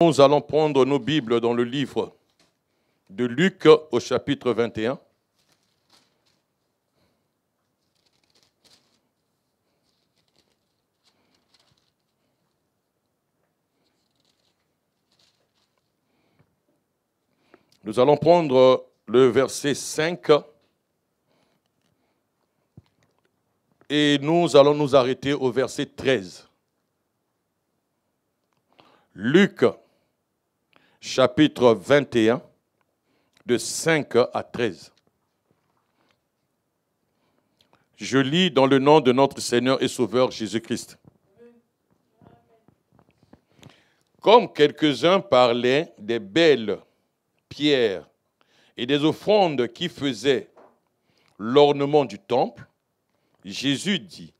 Nous allons prendre nos Bibles dans le livre de Luc au chapitre 21. Nous allons prendre le verset 5 et nous allons nous arrêter au verset 13. Luc chapitre 21, de 5 à 13. Je lis dans le nom de notre Seigneur et Sauveur Jésus-Christ. Comme quelques-uns parlaient des belles pierres et des offrandes qui faisaient l'ornement du temple, Jésus dit,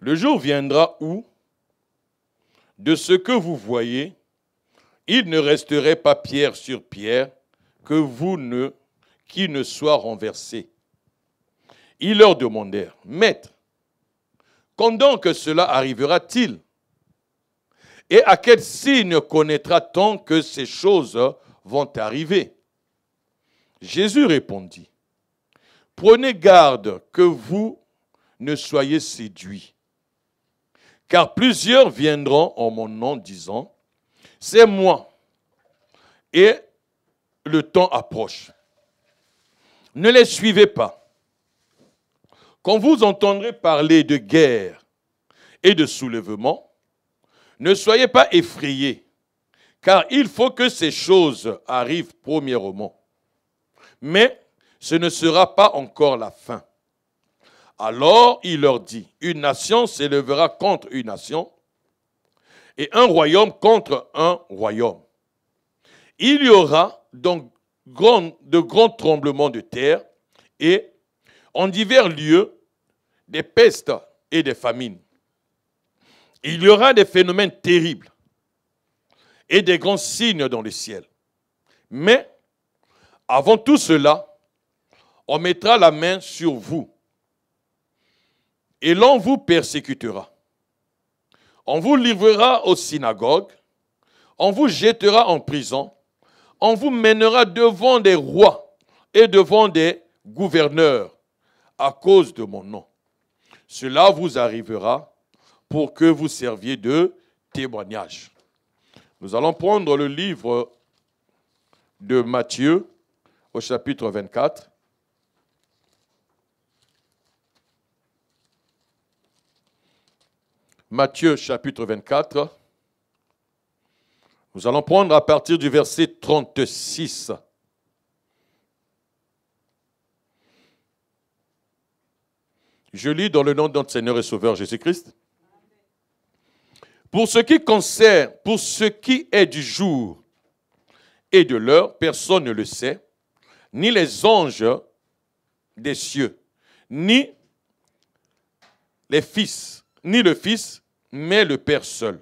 le jour viendra où, de ce que vous voyez, il ne resterait pas pierre sur pierre que vous ne, qui ne soit renversé. Ils leur demandèrent, Maître, quand donc cela arrivera-t-il Et à quel signe connaîtra-t-on que ces choses vont arriver Jésus répondit, Prenez garde que vous ne soyez séduits, car plusieurs viendront en mon nom disant, c'est moi. Et le temps approche. Ne les suivez pas. Quand vous entendrez parler de guerre et de soulèvement, ne soyez pas effrayés, car il faut que ces choses arrivent premièrement. Mais ce ne sera pas encore la fin. Alors il leur dit, une nation s'élèvera contre une nation et un royaume contre un royaume. Il y aura donc de grands tremblements de terre et en divers lieux des pestes et des famines. Il y aura des phénomènes terribles et des grands signes dans le ciel. Mais avant tout cela, on mettra la main sur vous et l'on vous persécutera. On vous livrera aux synagogues, on vous jettera en prison, on vous mènera devant des rois et devant des gouverneurs à cause de mon nom. Cela vous arrivera pour que vous serviez de témoignage. Nous allons prendre le livre de Matthieu au chapitre 24. Matthieu chapitre 24. Nous allons prendre à partir du verset 36. Je lis dans le nom de notre Seigneur et Sauveur Jésus-Christ. Pour ce qui concerne, pour ce qui est du jour et de l'heure, personne ne le sait, ni les anges des cieux, ni les fils, ni le fils, mais le Père seul.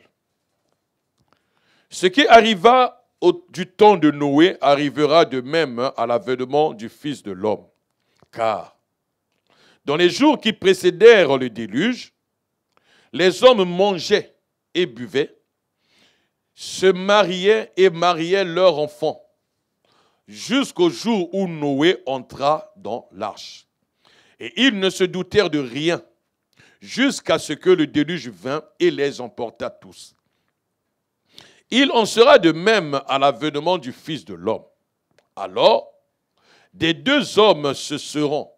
Ce qui arriva au, du temps de Noé arrivera de même hein, à l'avènement du Fils de l'homme. Car dans les jours qui précédèrent le déluge, les hommes mangeaient et buvaient, se mariaient et mariaient leurs enfants, jusqu'au jour où Noé entra dans l'arche. Et ils ne se doutèrent de rien jusqu'à ce que le déluge vint et les emporta tous. Il en sera de même à l'avènement du Fils de l'homme. Alors, des deux hommes se seront,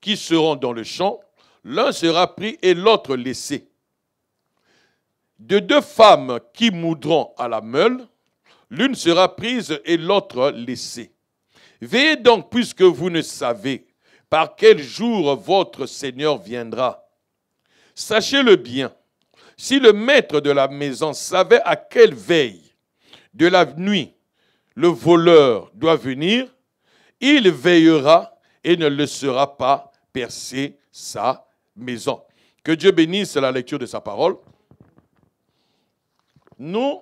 qui seront dans le champ, l'un sera pris et l'autre laissé. De deux femmes qui moudront à la meule, l'une sera prise et l'autre laissée. Veillez donc, puisque vous ne savez par quel jour votre Seigneur viendra. Sachez-le bien, si le maître de la maison savait à quelle veille de la nuit le voleur doit venir, il veillera et ne laissera pas percer sa maison. Que Dieu bénisse la lecture de sa parole. Nous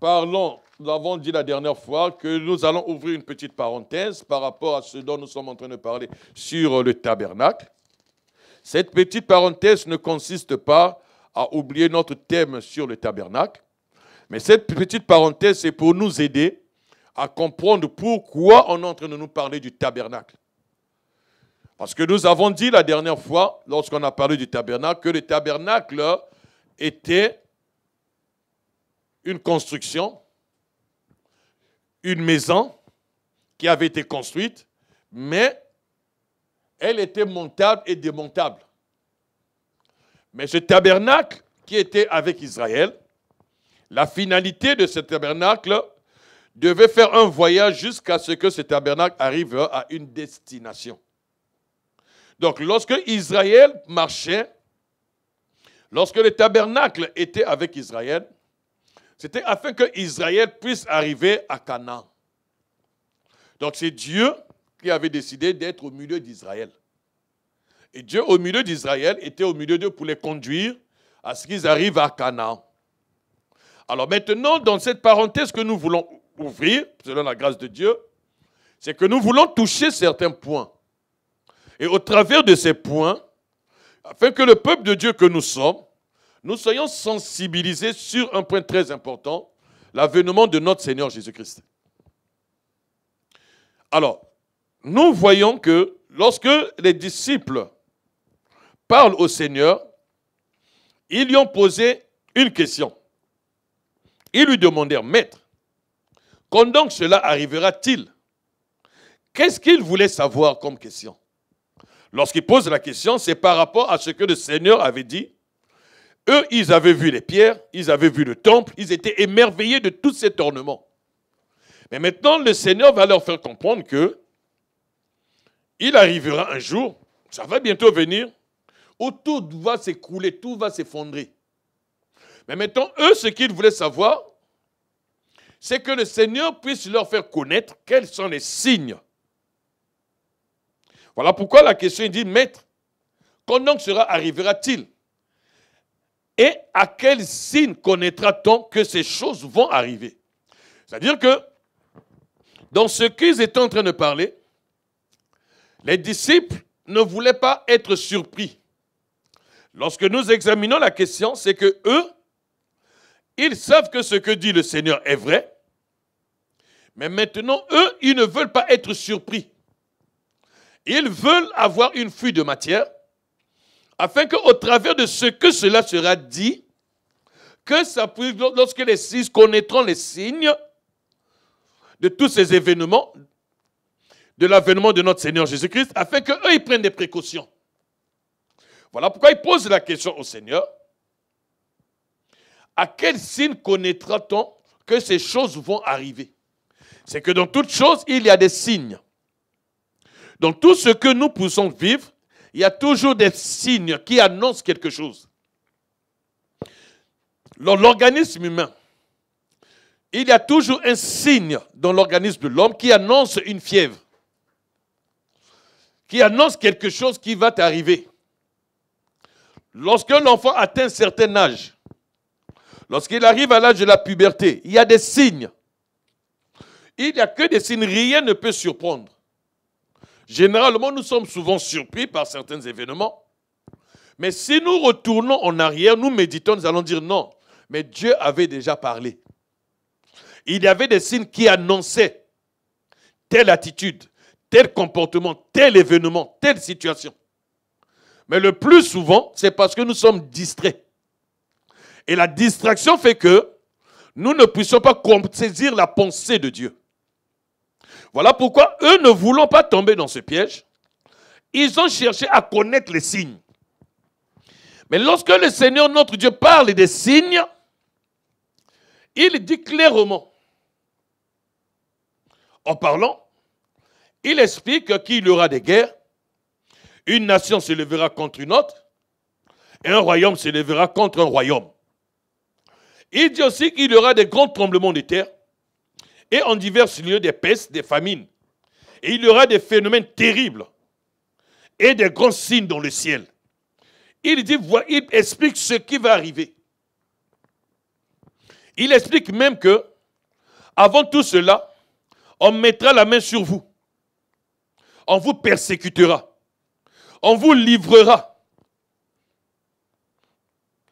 parlons, nous avons dit la dernière fois, que nous allons ouvrir une petite parenthèse par rapport à ce dont nous sommes en train de parler sur le tabernacle. Cette petite parenthèse ne consiste pas à oublier notre thème sur le tabernacle, mais cette petite parenthèse est pour nous aider à comprendre pourquoi on est en train de nous parler du tabernacle. Parce que nous avons dit la dernière fois, lorsqu'on a parlé du tabernacle, que le tabernacle était une construction, une maison qui avait été construite, mais elle était montable et démontable. Mais ce tabernacle qui était avec Israël, la finalité de ce tabernacle devait faire un voyage jusqu'à ce que ce tabernacle arrive à une destination. Donc lorsque Israël marchait, lorsque le tabernacle était avec Israël, c'était afin que Israël puisse arriver à Canaan. Donc c'est Dieu qui avait décidé d'être au milieu d'Israël. Et Dieu, au milieu d'Israël, était au milieu d'eux pour les conduire à ce qu'ils arrivent à Canaan. Alors maintenant, dans cette parenthèse que nous voulons ouvrir, selon la grâce de Dieu, c'est que nous voulons toucher certains points. Et au travers de ces points, afin que le peuple de Dieu que nous sommes, nous soyons sensibilisés sur un point très important, l'avènement de notre Seigneur Jésus-Christ. Alors, nous voyons que lorsque les disciples parlent au Seigneur, ils lui ont posé une question. Ils lui demandèrent, Maître, quand donc cela arrivera-t-il Qu'est-ce qu'ils voulaient savoir comme question Lorsqu'ils posent la question, c'est par rapport à ce que le Seigneur avait dit. Eux, ils avaient vu les pierres, ils avaient vu le temple, ils étaient émerveillés de tout cet ornement. Mais maintenant, le Seigneur va leur faire comprendre que il arrivera un jour, ça va bientôt venir, où tout va s'écrouler, tout va s'effondrer. Mais mettons, eux, ce qu'ils voulaient savoir, c'est que le Seigneur puisse leur faire connaître quels sont les signes. Voilà pourquoi la question dit, Maître, quand donc sera arrivera-t-il Et à quels signes connaîtra-t-on que ces choses vont arriver C'est-à-dire que dans ce qu'ils étaient en train de parler, les disciples ne voulaient pas être surpris. Lorsque nous examinons la question, c'est que eux, ils savent que ce que dit le Seigneur est vrai, mais maintenant, eux, ils ne veulent pas être surpris. Ils veulent avoir une fuite de matière afin qu'au travers de ce que cela sera dit, que ça puisse, lorsque les six connaîtront les signes de tous ces événements, de l'avènement de notre Seigneur Jésus-Christ, afin qu'eux, ils prennent des précautions. Voilà pourquoi ils pose la question au Seigneur. À quel signe connaîtra-t-on que ces choses vont arriver C'est que dans toutes choses, il y a des signes. Dans tout ce que nous pouvons vivre, il y a toujours des signes qui annoncent quelque chose. Dans l'organisme humain, il y a toujours un signe dans l'organisme de l'homme qui annonce une fièvre qui annonce quelque chose qui va t'arriver. Lorsqu'un enfant atteint un certain âge, lorsqu'il arrive à l'âge de la puberté, il y a des signes. Il n'y a que des signes, rien ne peut surprendre. Généralement, nous sommes souvent surpris par certains événements. Mais si nous retournons en arrière, nous méditons, nous allons dire non. Mais Dieu avait déjà parlé. Il y avait des signes qui annonçaient telle attitude, tel comportement, tel événement, telle situation. Mais le plus souvent, c'est parce que nous sommes distraits. Et la distraction fait que nous ne puissions pas saisir la pensée de Dieu. Voilà pourquoi eux ne voulant pas tomber dans ce piège, ils ont cherché à connaître les signes. Mais lorsque le Seigneur notre Dieu parle des signes, il dit clairement, en parlant il explique qu'il y aura des guerres, une nation se levera contre une autre, et un royaume se levera contre un royaume. Il dit aussi qu'il y aura des grands tremblements de terre, et en divers lieux des pestes, des famines. Et il y aura des phénomènes terribles, et des grands signes dans le ciel. Il, dit, il explique ce qui va arriver. Il explique même que, avant tout cela, on mettra la main sur vous on vous persécutera, on vous livrera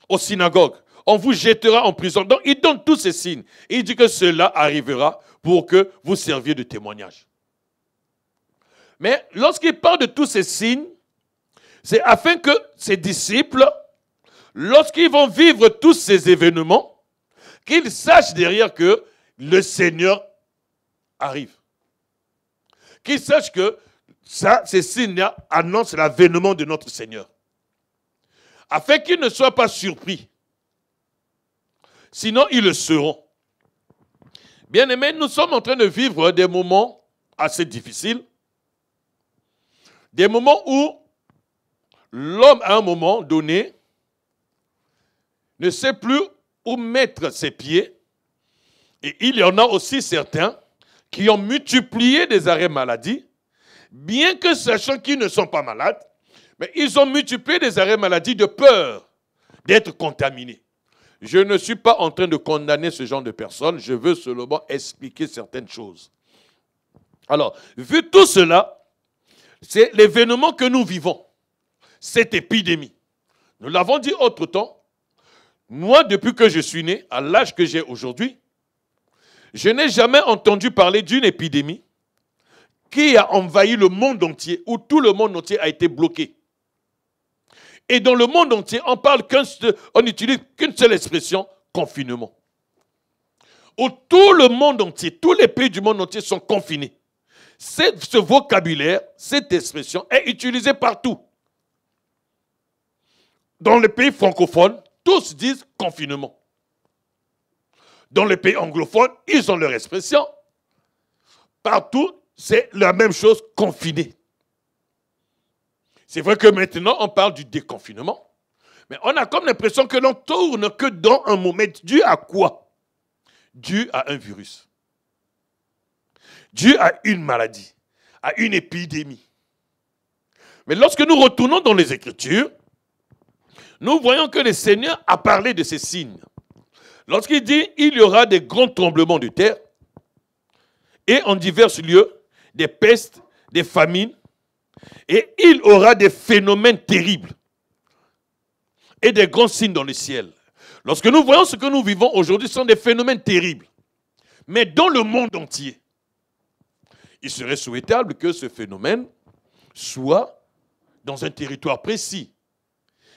aux synagogues, on vous jettera en prison. Donc il donne tous ces signes. Il dit que cela arrivera pour que vous serviez de témoignage. Mais lorsqu'il parle de tous ces signes, c'est afin que ses disciples, lorsqu'ils vont vivre tous ces événements, qu'ils sachent derrière que le Seigneur arrive. Qu'ils sachent que ça, ces signes annoncent l'avènement de notre Seigneur. Afin qu'ils ne soient pas surpris. Sinon, ils le seront. Bien-aimés, nous sommes en train de vivre des moments assez difficiles. Des moments où l'homme, à un moment donné, ne sait plus où mettre ses pieds. Et il y en a aussi certains qui ont multiplié des arrêts maladie bien que sachant qu'ils ne sont pas malades, mais ils ont multiplié des arrêts maladie de peur d'être contaminés. Je ne suis pas en train de condamner ce genre de personnes, je veux seulement expliquer certaines choses. Alors, vu tout cela, c'est l'événement que nous vivons, cette épidémie. Nous l'avons dit autre temps, moi, depuis que je suis né, à l'âge que j'ai aujourd'hui, je n'ai jamais entendu parler d'une épidémie qui a envahi le monde entier, où tout le monde entier a été bloqué. Et dans le monde entier, on parle qu'un, on n'utilise qu'une seule expression, confinement. Où tout le monde entier, tous les pays du monde entier sont confinés. ce vocabulaire, cette expression est utilisée partout. Dans les pays francophones, tous disent confinement. Dans les pays anglophones, ils ont leur expression. Partout, c'est la même chose confinée. C'est vrai que maintenant, on parle du déconfinement. Mais on a comme l'impression que l'on tourne que dans un moment dû à quoi Dû à un virus. Dû à une maladie, à une épidémie. Mais lorsque nous retournons dans les Écritures, nous voyons que le Seigneur a parlé de ces signes. Lorsqu'il dit, il y aura des grands tremblements de terre et en divers lieux, des pestes, des famines, et il aura des phénomènes terribles et des grands signes dans le ciel. Lorsque nous voyons ce que nous vivons aujourd'hui, ce sont des phénomènes terribles, mais dans le monde entier. Il serait souhaitable que ce phénomène soit dans un territoire précis.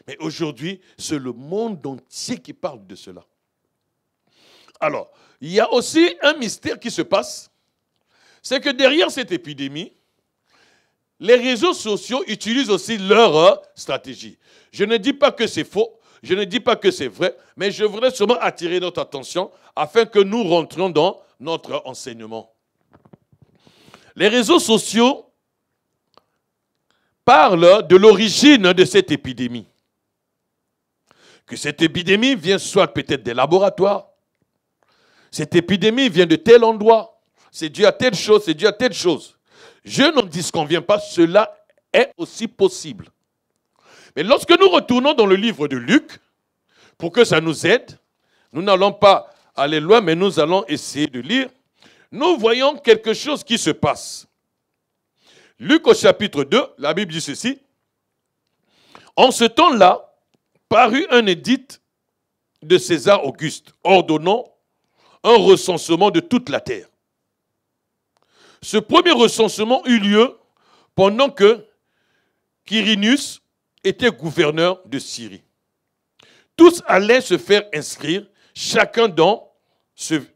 Mais aujourd'hui, c'est le monde entier qui parle de cela. Alors, il y a aussi un mystère qui se passe c'est que derrière cette épidémie, les réseaux sociaux utilisent aussi leur euh, stratégie. Je ne dis pas que c'est faux, je ne dis pas que c'est vrai, mais je voudrais seulement attirer notre attention afin que nous rentrions dans notre enseignement. Les réseaux sociaux parlent de l'origine de cette épidémie. Que cette épidémie vient soit peut-être des laboratoires, cette épidémie vient de tel endroit, c'est dû à telle chose, c'est dû à telle chose. Je n'en disconviens pas, cela est aussi possible. Mais lorsque nous retournons dans le livre de Luc, pour que ça nous aide, nous n'allons pas aller loin, mais nous allons essayer de lire. Nous voyons quelque chose qui se passe. Luc au chapitre 2, la Bible dit ceci. En ce temps-là, parut un édite de César Auguste ordonnant un recensement de toute la terre. Ce premier recensement eut lieu pendant que Quirinus était gouverneur de Syrie. Tous allaient se faire inscrire, chacun dans,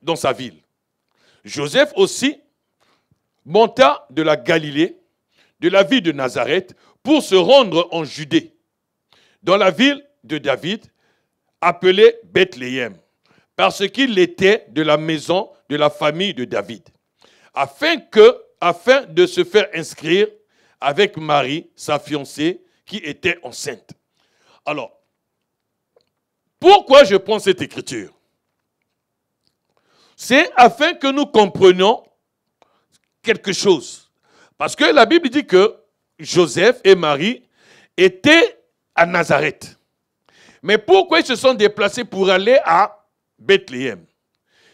dans sa ville. Joseph aussi monta de la Galilée, de la ville de Nazareth, pour se rendre en Judée, dans la ville de David, appelée Bethléem, parce qu'il était de la maison de la famille de David afin, que, afin de se faire inscrire avec Marie, sa fiancée, qui était enceinte. Alors, pourquoi je prends cette écriture C'est afin que nous comprenions quelque chose. Parce que la Bible dit que Joseph et Marie étaient à Nazareth. Mais pourquoi ils se sont déplacés pour aller à Bethléem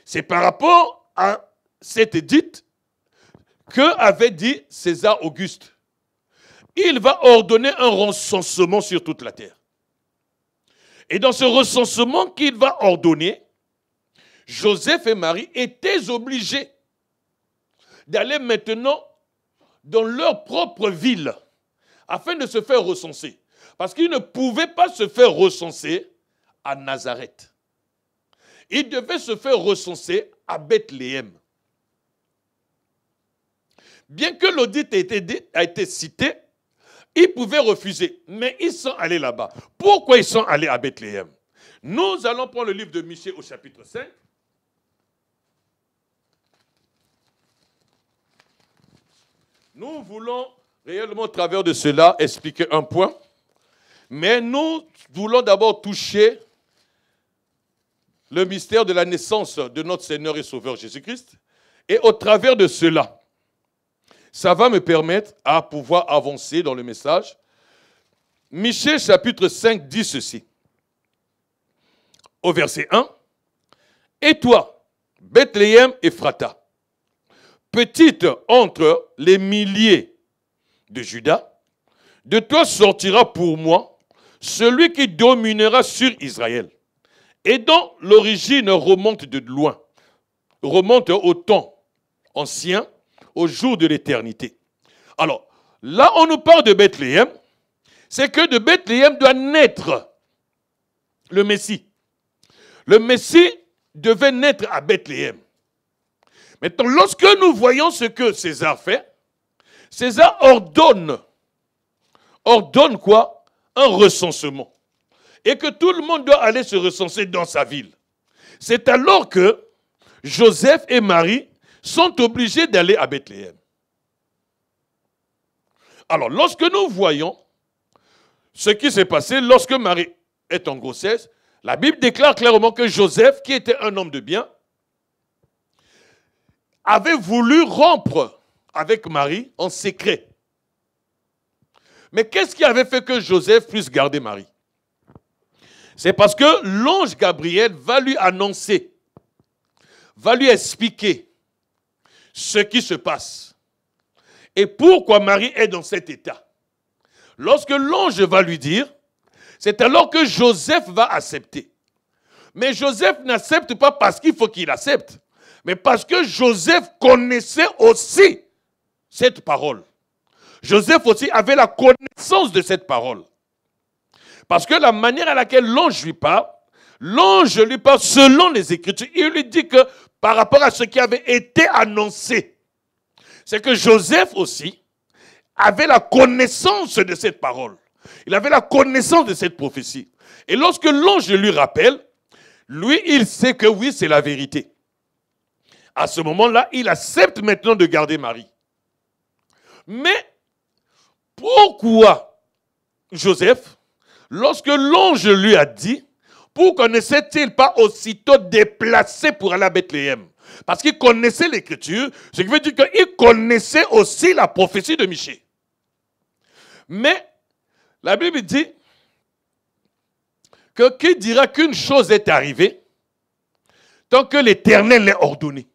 C'est par rapport à cette dite que avait dit César Auguste Il va ordonner un recensement sur toute la terre. Et dans ce recensement qu'il va ordonner, Joseph et Marie étaient obligés d'aller maintenant dans leur propre ville afin de se faire recenser. Parce qu'ils ne pouvaient pas se faire recenser à Nazareth. Ils devaient se faire recenser à Bethléem bien que l'audit a été cité, ils pouvaient refuser, mais ils sont allés là-bas. Pourquoi ils sont allés à Bethléem Nous allons prendre le livre de Michée au chapitre 5. Nous voulons réellement, au travers de cela, expliquer un point, mais nous voulons d'abord toucher le mystère de la naissance de notre Seigneur et Sauveur Jésus-Christ. Et au travers de cela, ça va me permettre à pouvoir avancer dans le message. Michée chapitre 5 dit ceci. Au verset 1, Et toi, Bethléem et petite entre les milliers de Judas, de toi sortira pour moi celui qui dominera sur Israël, et dont l'origine remonte de loin, remonte au temps ancien, au jour de l'éternité. Alors, là, on nous parle de Bethléem. C'est que de Bethléem doit naître le Messie. Le Messie devait naître à Bethléem. Maintenant, lorsque nous voyons ce que César fait, César ordonne, ordonne quoi Un recensement. Et que tout le monde doit aller se recenser dans sa ville. C'est alors que Joseph et Marie sont obligés d'aller à Bethléem. Alors, lorsque nous voyons ce qui s'est passé lorsque Marie est en grossesse, la Bible déclare clairement que Joseph, qui était un homme de bien, avait voulu rompre avec Marie en secret. Mais qu'est-ce qui avait fait que Joseph puisse garder Marie C'est parce que l'ange Gabriel va lui annoncer, va lui expliquer ce qui se passe et pourquoi Marie est dans cet état. Lorsque l'ange va lui dire, c'est alors que Joseph va accepter. Mais Joseph n'accepte pas parce qu'il faut qu'il accepte, mais parce que Joseph connaissait aussi cette parole. Joseph aussi avait la connaissance de cette parole. Parce que la manière à laquelle l'ange lui parle, l'ange lui parle selon les Écritures. Il lui dit que par rapport à ce qui avait été annoncé, c'est que Joseph aussi avait la connaissance de cette parole. Il avait la connaissance de cette prophétie. Et lorsque l'ange lui rappelle, lui, il sait que oui, c'est la vérité. À ce moment-là, il accepte maintenant de garder Marie. Mais pourquoi Joseph, lorsque l'ange lui a dit, pourquoi ne s'est-il pas aussitôt déplacé pour aller à Bethléem Parce qu'il connaissait l'écriture, ce qui veut dire qu'il connaissait aussi la prophétie de Michée. Mais la Bible dit que qui dira qu'une chose est arrivée tant que l'Éternel l'a ordonné.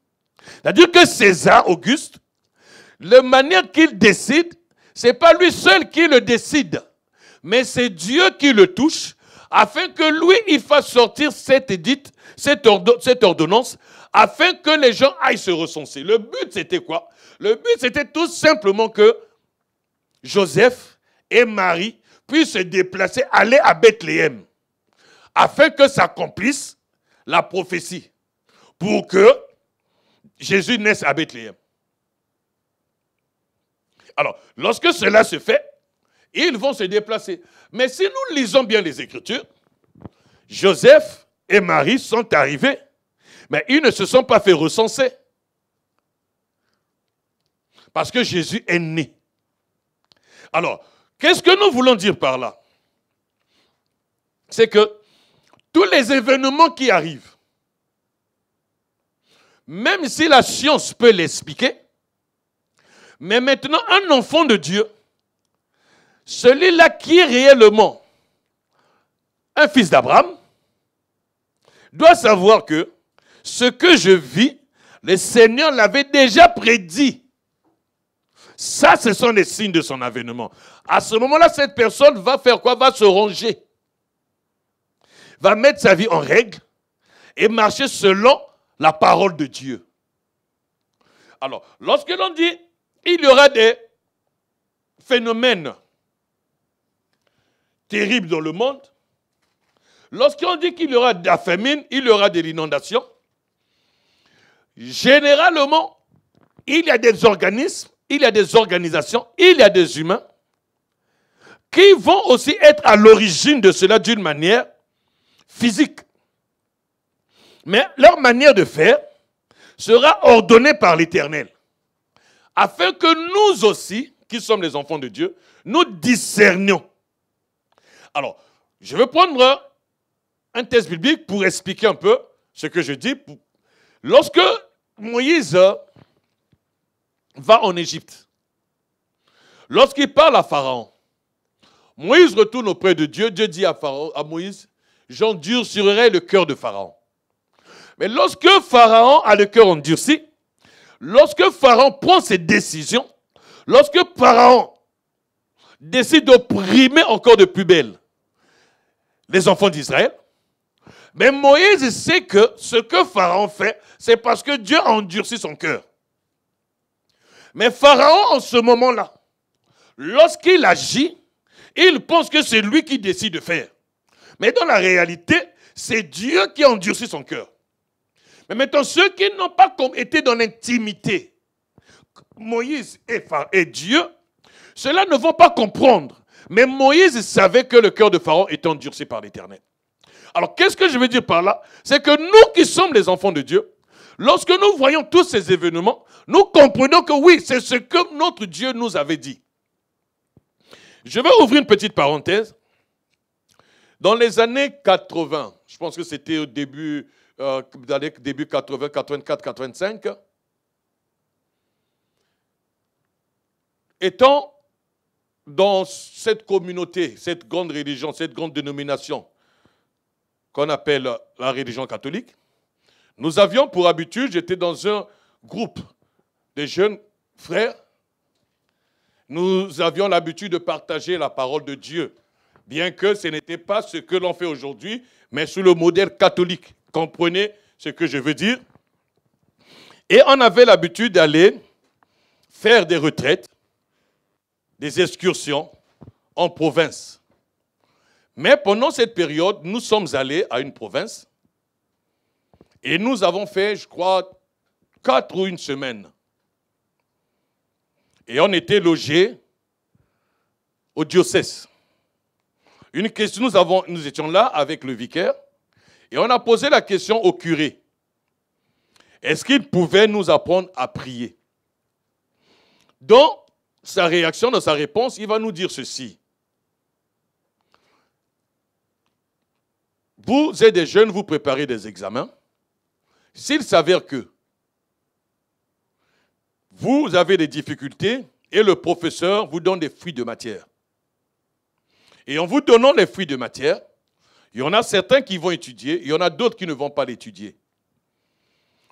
C'est-à-dire que César, Auguste, la manière qu'il décide, ce n'est pas lui seul qui le décide, mais c'est Dieu qui le touche afin que lui, il fasse sortir cette édite, cette, ordonnance, afin que les gens aillent se recenser. Le but, c'était quoi Le but, c'était tout simplement que Joseph et Marie puissent se déplacer, aller à Bethléem, afin que s'accomplisse la prophétie, pour que Jésus naisse à Bethléem. Alors, lorsque cela se fait, ils vont se déplacer. Mais si nous lisons bien les Écritures, Joseph et Marie sont arrivés, mais ils ne se sont pas fait recenser. Parce que Jésus est né. Alors, qu'est-ce que nous voulons dire par là C'est que tous les événements qui arrivent, même si la science peut l'expliquer, mais maintenant un enfant de Dieu, celui-là qui est réellement un fils d'Abraham doit savoir que ce que je vis, le Seigneur l'avait déjà prédit. Ça, ce sont les signes de son avènement. À ce moment-là, cette personne va faire quoi Va se ranger. Va mettre sa vie en règle et marcher selon la parole de Dieu. Alors, lorsque l'on dit, il y aura des phénomènes terrible dans le monde, lorsqu'on dit qu'il y aura de la famine, il y aura de l'inondation, généralement, il y a des organismes, il y a des organisations, il y a des humains qui vont aussi être à l'origine de cela d'une manière physique. Mais leur manière de faire sera ordonnée par l'Éternel, afin que nous aussi, qui sommes les enfants de Dieu, nous discernions alors, je vais prendre un texte biblique pour expliquer un peu ce que je dis. Lorsque Moïse va en Égypte, lorsqu'il parle à Pharaon, Moïse retourne auprès de Dieu. Dieu dit à, Pharaon, à Moïse, j'endurcirai le cœur de Pharaon. Mais lorsque Pharaon a le cœur endurci, lorsque Pharaon prend ses décisions, lorsque Pharaon décide d'opprimer encore de plus belle, les enfants d'Israël. Mais Moïse sait que ce que Pharaon fait, c'est parce que Dieu a endurci son cœur. Mais Pharaon, en ce moment-là, lorsqu'il agit, il pense que c'est lui qui décide de faire. Mais dans la réalité, c'est Dieu qui a endurci son cœur. Mais maintenant, ceux qui n'ont pas été dans l'intimité, Moïse et, Dieu, cela ne vont pas comprendre mais Moïse savait que le cœur de Pharaon était endurci par l'Éternel. Alors qu'est-ce que je veux dire par là C'est que nous qui sommes les enfants de Dieu, lorsque nous voyons tous ces événements, nous comprenons que oui, c'est ce que notre Dieu nous avait dit. Je vais ouvrir une petite parenthèse. Dans les années 80, je pense que c'était au début, euh, début 80, 84, 85, étant dans cette communauté, cette grande religion, cette grande dénomination qu'on appelle la religion catholique, nous avions pour habitude, j'étais dans un groupe de jeunes frères, nous avions l'habitude de partager la parole de Dieu, bien que ce n'était pas ce que l'on fait aujourd'hui, mais sous le modèle catholique. Comprenez ce que je veux dire Et on avait l'habitude d'aller faire des retraites des excursions en province. Mais pendant cette période, nous sommes allés à une province et nous avons fait, je crois, quatre ou une semaine. Et on était logés au diocèse. Une question, nous, avons, nous étions là avec le vicaire et on a posé la question au curé. Est-ce qu'il pouvait nous apprendre à prier Donc, sa réaction, dans sa réponse, il va nous dire ceci. Vous êtes des jeunes, vous préparez des examens. S'il s'avère que vous avez des difficultés et le professeur vous donne des fruits de matière. Et en vous donnant les fruits de matière, il y en a certains qui vont étudier, il y en a d'autres qui ne vont pas l'étudier.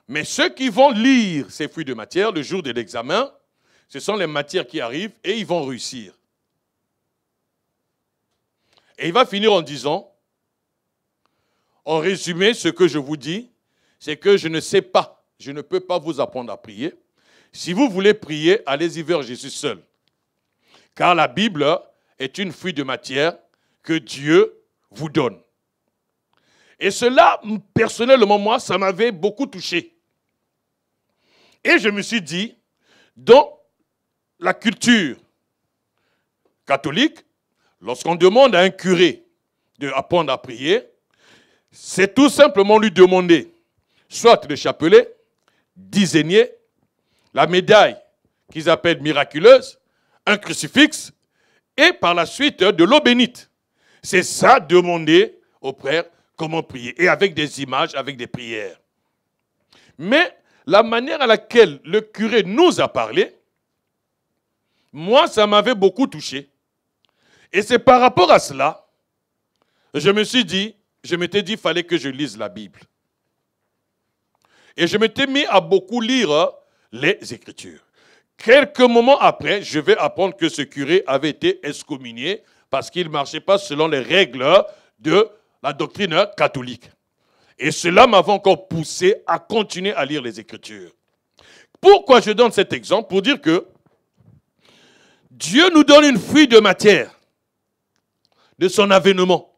Mais ceux qui vont lire ces fruits de matière le jour de l'examen ce sont les matières qui arrivent et ils vont réussir. Et il va finir en disant, en résumé, ce que je vous dis, c'est que je ne sais pas, je ne peux pas vous apprendre à prier. Si vous voulez prier, allez-y vers Jésus seul. Car la Bible est une fuite de matière que Dieu vous donne. Et cela, personnellement, moi, ça m'avait beaucoup touché. Et je me suis dit, donc, la culture catholique, lorsqu'on demande à un curé d'apprendre à prier, c'est tout simplement lui demander soit le chapelet, dizainier, la médaille qu'ils appellent miraculeuse, un crucifix et par la suite de l'eau bénite. C'est ça demander au prêtre comment prier et avec des images, avec des prières. Mais la manière à laquelle le curé nous a parlé, moi, ça m'avait beaucoup touché. Et c'est par rapport à cela, je me suis dit, je m'étais dit, fallait que je lise la Bible. Et je m'étais mis à beaucoup lire hein, les Écritures. Quelques moments après, je vais apprendre que ce curé avait été excommunié parce qu'il ne marchait pas selon les règles de la doctrine catholique. Et cela m'avait encore poussé à continuer à lire les Écritures. Pourquoi je donne cet exemple Pour dire que Dieu nous donne une fuite de matière de son avènement.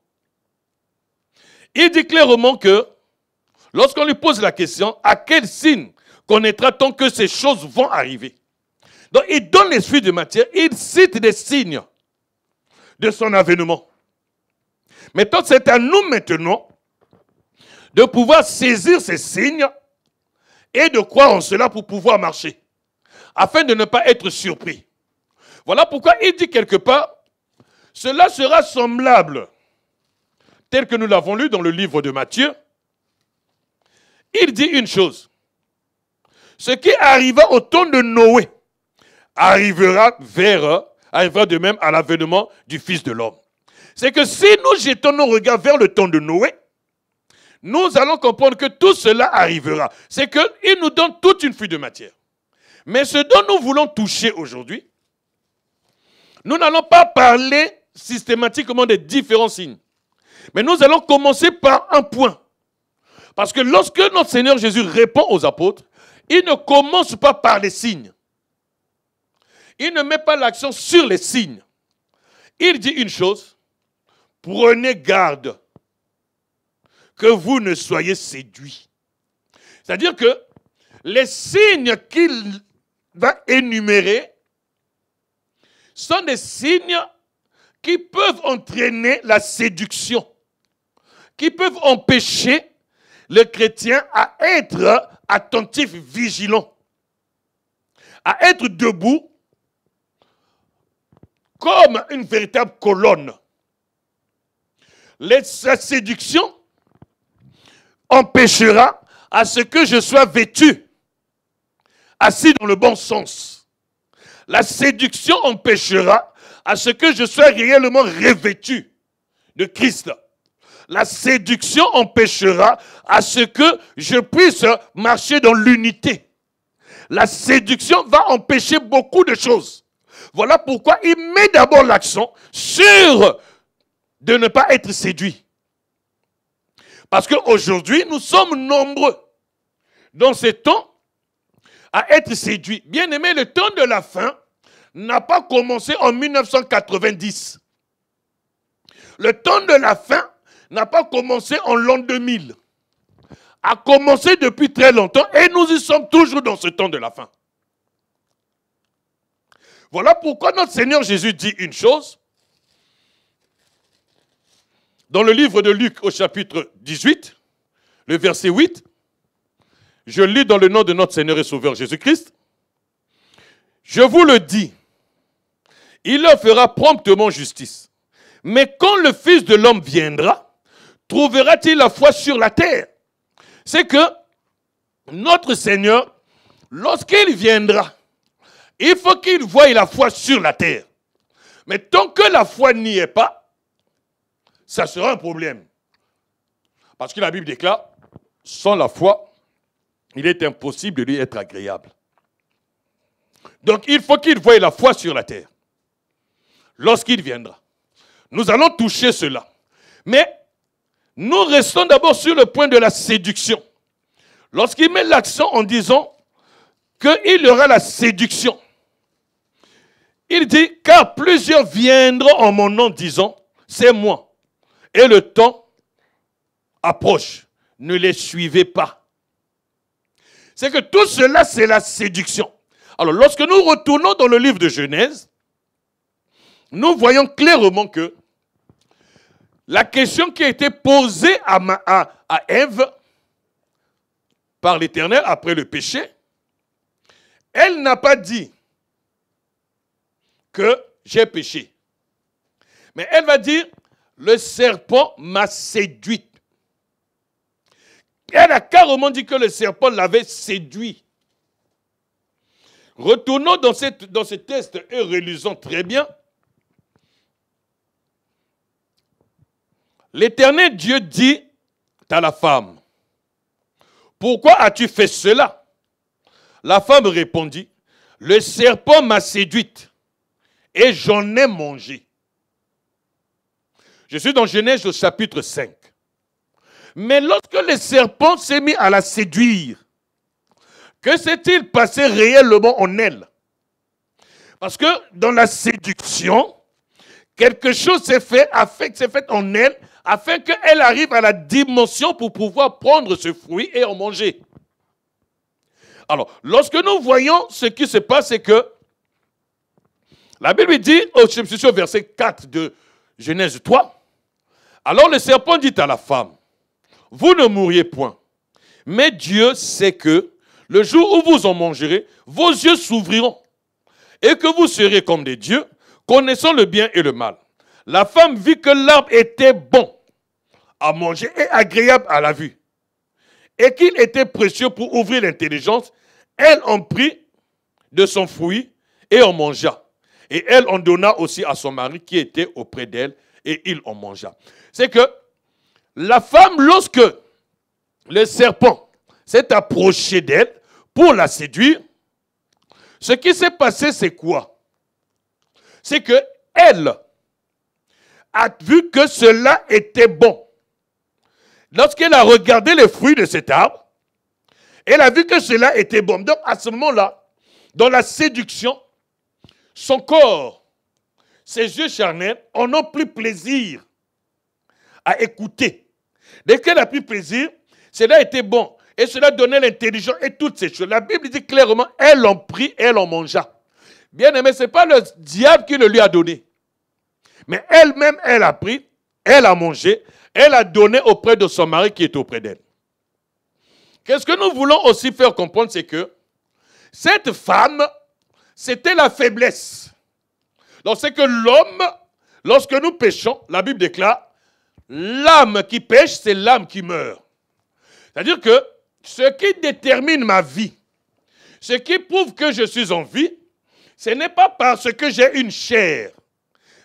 Il dit clairement que lorsqu'on lui pose la question, à quel signe connaîtra-t-on que ces choses vont arriver Donc il donne les fruits de matière, il cite des signes de son avènement. Maintenant, c'est à nous maintenant de pouvoir saisir ces signes et de croire en cela pour pouvoir marcher, afin de ne pas être surpris. Voilà pourquoi il dit quelque part, cela sera semblable, tel que nous l'avons lu dans le livre de Matthieu. Il dit une chose. Ce qui arriva au temps de Noé arrivera vers, arrivera de même à l'avènement du Fils de l'homme. C'est que si nous jetons nos regards vers le temps de Noé, nous allons comprendre que tout cela arrivera. C'est qu'il nous donne toute une fuite de matière. Mais ce dont nous voulons toucher aujourd'hui, nous n'allons pas parler systématiquement des différents signes. Mais nous allons commencer par un point. Parce que lorsque notre Seigneur Jésus répond aux apôtres, il ne commence pas par les signes. Il ne met pas l'action sur les signes. Il dit une chose, prenez garde que vous ne soyez séduits. C'est-à-dire que les signes qu'il va énumérer sont des signes qui peuvent entraîner la séduction, qui peuvent empêcher le chrétien à être attentif, vigilant, à être debout comme une véritable colonne. Sa séduction empêchera à ce que je sois vêtu, assis dans le bon sens la séduction empêchera à ce que je sois réellement revêtu de Christ. La séduction empêchera à ce que je puisse marcher dans l'unité. La séduction va empêcher beaucoup de choses. Voilà pourquoi il met d'abord l'accent sur de ne pas être séduit. Parce qu'aujourd'hui, nous sommes nombreux dans ce temps à être séduits. Bien aimé, le temps de la fin n'a pas commencé en 1990. Le temps de la fin n'a pas commencé en l'an 2000. A commencé depuis très longtemps et nous y sommes toujours dans ce temps de la fin. Voilà pourquoi notre Seigneur Jésus dit une chose. Dans le livre de Luc au chapitre 18, le verset 8, je lis dans le nom de notre Seigneur et Sauveur Jésus-Christ. Je vous le dis, il leur fera promptement justice. Mais quand le Fils de l'homme viendra, trouvera-t-il la foi sur la terre C'est que notre Seigneur, lorsqu'il viendra, il faut qu'il voie la foi sur la terre. Mais tant que la foi n'y est pas, ça sera un problème. Parce que la Bible déclare, sans la foi, il est impossible de lui être agréable. Donc il faut qu'il voie la foi sur la terre lorsqu'il viendra. Nous allons toucher cela. Mais nous restons d'abord sur le point de la séduction. Lorsqu'il met l'accent en disant qu'il y aura la séduction, il dit, car plusieurs viendront en mon nom disant, c'est moi. Et le temps approche. Ne les suivez pas. C'est que tout cela, c'est la séduction. Alors lorsque nous retournons dans le livre de Genèse, nous voyons clairement que la question qui a été posée à, Ève par l'Éternel après le péché, elle n'a pas dit que j'ai péché. Mais elle va dire, le serpent m'a séduite. Elle a carrément dit que le serpent l'avait séduit. Retournons dans, dans ce test et relisons très bien L'éternel Dieu dit à la femme, pourquoi as-tu fait cela La femme répondit, le serpent m'a séduite et j'en ai mangé. Je suis dans Genèse au chapitre 5. Mais lorsque le serpent s'est mis à la séduire, que s'est-il passé réellement en elle Parce que dans la séduction, quelque chose s'est fait, s'est fait en elle afin qu'elle arrive à la dimension pour pouvoir prendre ce fruit et en manger. Alors, lorsque nous voyons ce qui se passe, c'est que la Bible dit, au verset 4 de Genèse 3, alors le serpent dit à la femme, vous ne mourriez point, mais Dieu sait que le jour où vous en mangerez, vos yeux s'ouvriront et que vous serez comme des dieux, connaissant le bien et le mal. La femme vit que l'arbre était bon à manger et agréable à la vue, et qu'il était précieux pour ouvrir l'intelligence, elle en prit de son fruit et en mangea. Et elle en donna aussi à son mari qui était auprès d'elle, et il en mangea. C'est que la femme, lorsque le serpent s'est approché d'elle pour la séduire, ce qui s'est passé, c'est quoi C'est que elle a vu que cela était bon. Lorsqu'elle a regardé les fruits de cet arbre, elle a vu que cela était bon. Donc à ce moment-là, dans la séduction, son corps, ses yeux charnels en ont pris plaisir à écouter. Dès qu'elle a pris plaisir, cela était bon. Et cela donnait l'intelligence et toutes ces choses. La Bible dit clairement, elle en prit, elle en mangea. Bien aimé, ce n'est pas le diable qui le lui a donné. Mais elle-même, elle a pris, elle a mangé, elle a donné auprès de son mari qui est auprès d'elle. Qu'est-ce que nous voulons aussi faire comprendre, c'est que cette femme, c'était la faiblesse. Donc c'est que l'homme, lorsque nous péchons, la Bible déclare, l'âme qui pêche, c'est l'âme qui meurt. C'est-à-dire que ce qui détermine ma vie, ce qui prouve que je suis en vie, ce n'est pas parce que j'ai une chair,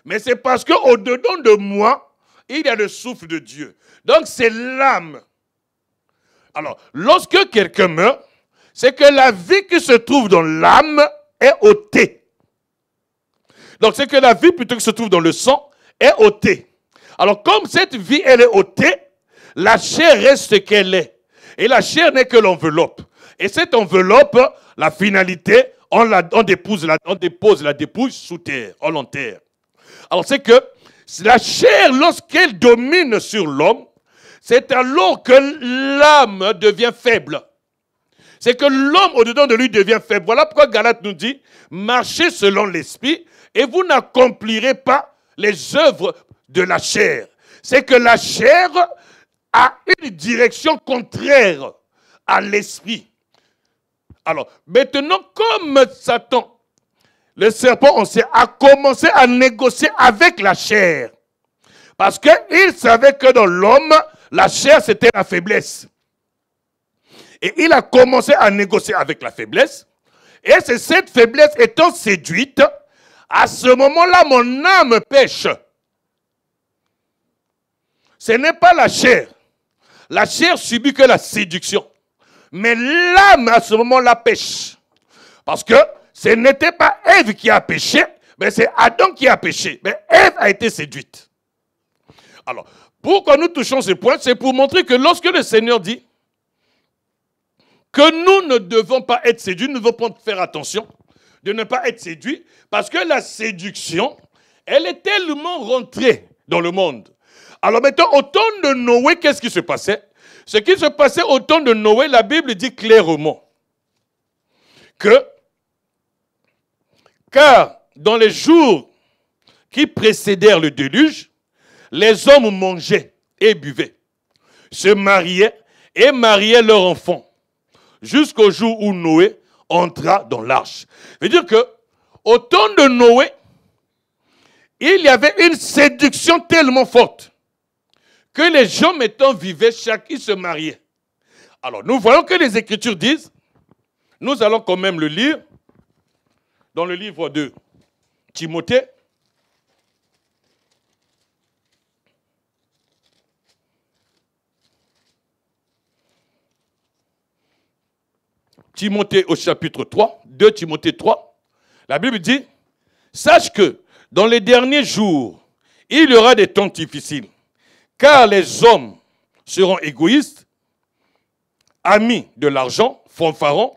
mais c'est parce qu'au-dedans de moi, il y a le souffle de Dieu. Donc c'est l'âme. Alors, lorsque quelqu'un meurt, c'est que la vie qui se trouve dans l'âme est ôtée. Donc c'est que la vie plutôt que se trouve dans le sang est ôtée. Alors comme cette vie, elle est ôtée, la chair reste ce qu'elle est. Et la chair n'est que l'enveloppe. Et cette enveloppe, la finalité, on, la, dépose, la, on dépose la dépouille sous terre, on l'enterre. Alors c'est que la chair, lorsqu'elle domine sur l'homme, c'est alors que l'âme devient faible. C'est que l'homme au-dedans de lui devient faible. Voilà pourquoi Galate nous dit, marchez selon l'esprit et vous n'accomplirez pas les œuvres de la chair. C'est que la chair a une direction contraire à l'esprit. Alors, maintenant, comme Satan le serpent, on a commencé à négocier avec la chair. Parce qu'il savait que dans l'homme, la chair, c'était la faiblesse. Et il a commencé à négocier avec la faiblesse. Et c'est cette faiblesse étant séduite, à ce moment-là, mon âme pêche. Ce n'est pas la chair. La chair subit que la séduction. Mais l'âme, à ce moment-là, pêche. Parce que ce n'était pas Ève qui a péché, mais c'est Adam qui a péché. Mais Ève a été séduite. Alors, pourquoi nous touchons ce point C'est pour montrer que lorsque le Seigneur dit que nous ne devons pas être séduits, nous devons faire attention de ne pas être séduits, parce que la séduction, elle est tellement rentrée dans le monde. Alors maintenant, au temps de Noé, qu'est-ce qui se passait Ce qui se passait au temps de Noé, la Bible dit clairement que car dans les jours qui précédèrent le déluge, les hommes mangeaient et buvaient, se mariaient et mariaient leurs enfants, jusqu'au jour où Noé entra dans l'arche. cest à dire que au temps de Noé, il y avait une séduction tellement forte que les gens mettant vivaient, chacun se mariait. Alors nous voyons que les Écritures disent, nous allons quand même le lire, dans le livre de Timothée. Timothée au chapitre 3, 2 Timothée 3, la Bible dit, sache que dans les derniers jours, il y aura des temps difficiles, car les hommes seront égoïstes, amis de l'argent, fanfarons,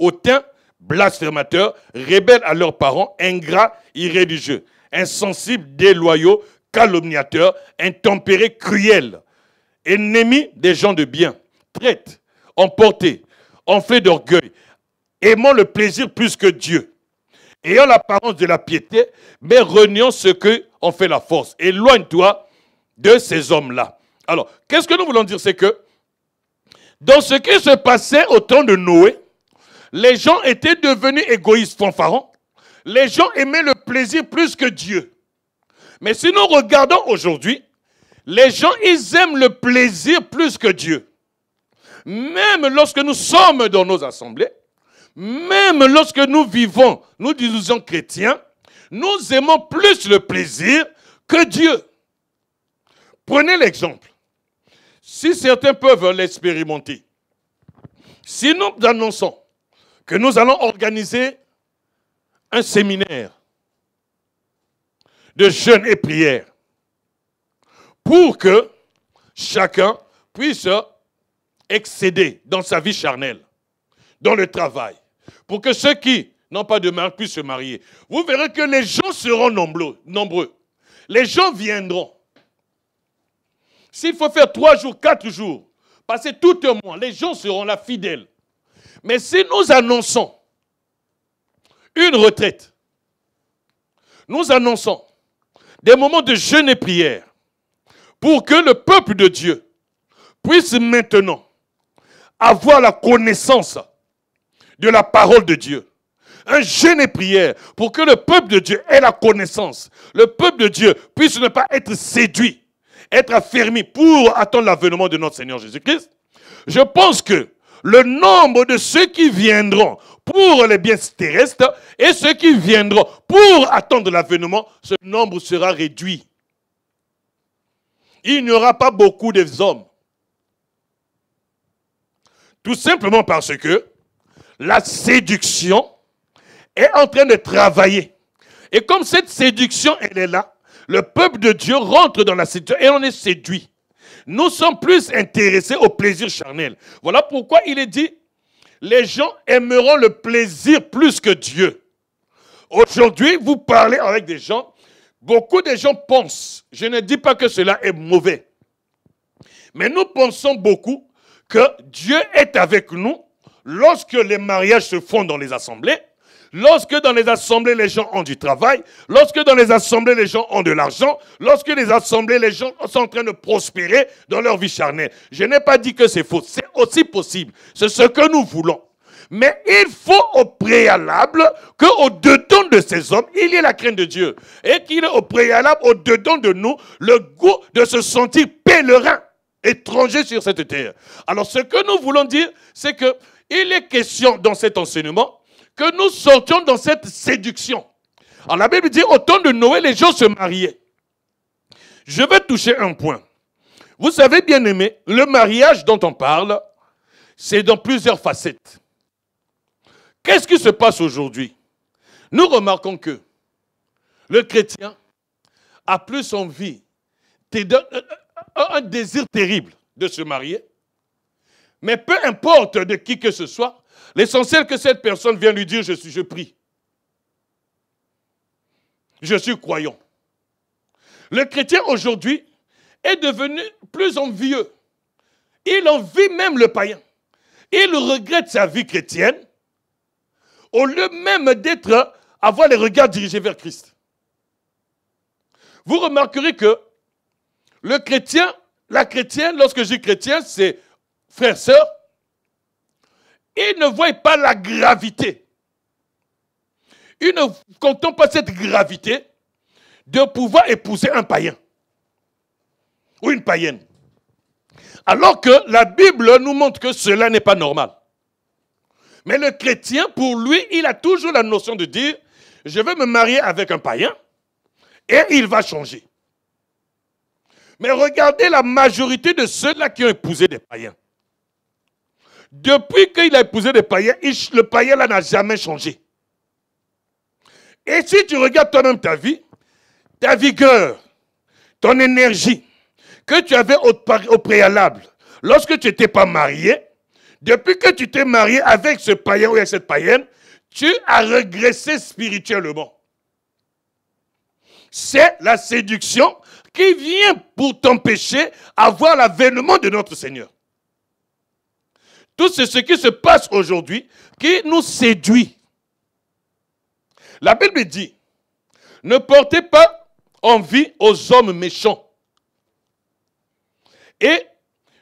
hautains, blasphémateurs, rebelles à leurs parents, ingrats, irréligieux, insensibles, déloyaux, calomniateurs, intempérés, cruels, ennemis des gens de bien, traîtres, emportés, enflés d'orgueil, aimant le plaisir plus que Dieu, ayant l'apparence de la piété, mais reniant ce que en fait la force. Éloigne-toi de ces hommes-là. Alors, qu'est-ce que nous voulons dire C'est que dans ce qui se passait au temps de Noé, les gens étaient devenus égoïstes, fanfarons. Les gens aimaient le plaisir plus que Dieu. Mais si nous regardons aujourd'hui, les gens, ils aiment le plaisir plus que Dieu. Même lorsque nous sommes dans nos assemblées, même lorsque nous vivons, nous disons chrétiens, nous aimons plus le plaisir que Dieu. Prenez l'exemple. Si certains peuvent l'expérimenter, si nous annonçons que nous allons organiser un séminaire de jeûne et prière pour que chacun puisse excéder dans sa vie charnelle, dans le travail, pour que ceux qui n'ont pas de mari puissent se marier. Vous verrez que les gens seront nombreux. nombreux. Les gens viendront. S'il faut faire trois jours, quatre jours, passer tout un mois, les gens seront là fidèles. Mais si nous annonçons une retraite, nous annonçons des moments de jeûne et prière pour que le peuple de Dieu puisse maintenant avoir la connaissance de la parole de Dieu. Un jeûne et prière pour que le peuple de Dieu ait la connaissance. Le peuple de Dieu puisse ne pas être séduit, être affermi pour attendre l'avènement de notre Seigneur Jésus-Christ. Je pense que le nombre de ceux qui viendront pour les biens terrestres et ceux qui viendront pour attendre l'avènement, ce nombre sera réduit. Il n'y aura pas beaucoup d'hommes. Tout simplement parce que la séduction est en train de travailler. Et comme cette séduction, elle est là, le peuple de Dieu rentre dans la séduction et on est séduit nous sommes plus intéressés au plaisir charnel. Voilà pourquoi il est dit, les gens aimeront le plaisir plus que Dieu. Aujourd'hui, vous parlez avec des gens, beaucoup de gens pensent, je ne dis pas que cela est mauvais, mais nous pensons beaucoup que Dieu est avec nous lorsque les mariages se font dans les assemblées, Lorsque dans les assemblées, les gens ont du travail, lorsque dans les assemblées, les gens ont de l'argent, lorsque les assemblées, les gens sont en train de prospérer dans leur vie charnelle. Je n'ai pas dit que c'est faux, c'est aussi possible. C'est ce que nous voulons. Mais il faut au préalable qu'au-dedans de ces hommes, il y ait la crainte de Dieu. Et qu'il y ait au préalable, au-dedans de nous, le goût de se sentir pèlerin, étranger sur cette terre. Alors ce que nous voulons dire, c'est que il est question dans cet enseignement que nous sortions dans cette séduction. Alors la Bible dit, au temps de Noé, les gens se mariaient. Je vais toucher un point. Vous savez, bien aimé, le mariage dont on parle, c'est dans plusieurs facettes. Qu'est-ce qui se passe aujourd'hui Nous remarquons que le chrétien a plus envie, un désir terrible de se marier, mais peu importe de qui que ce soit, L'essentiel que cette personne vient lui dire, je, suis, je prie. Je suis croyant. Le chrétien aujourd'hui est devenu plus envieux. Il envie même le païen. Il regrette sa vie chrétienne au lieu même d'être, avoir les regards dirigés vers Christ. Vous remarquerez que le chrétien, la chrétienne, lorsque je dis chrétien, c'est frère, sœur, ils ne voient pas la gravité. Ils ne comptent pas cette gravité de pouvoir épouser un païen ou une païenne. Alors que la Bible nous montre que cela n'est pas normal. Mais le chrétien, pour lui, il a toujours la notion de dire, je vais me marier avec un païen et il va changer. Mais regardez la majorité de ceux-là qui ont épousé des païens. Depuis qu'il a épousé des païens, le païen là n'a jamais changé. Et si tu regardes toi-même ta vie, ta vigueur, ton énergie que tu avais au, préalable, lorsque tu n'étais pas marié, depuis que tu t'es marié avec ce païen ou avec cette païenne, tu as régressé spirituellement. C'est la séduction qui vient pour t'empêcher d'avoir l'avènement de notre Seigneur. Tout ce qui se passe aujourd'hui qui nous séduit. La Bible dit, ne portez pas envie aux hommes méchants et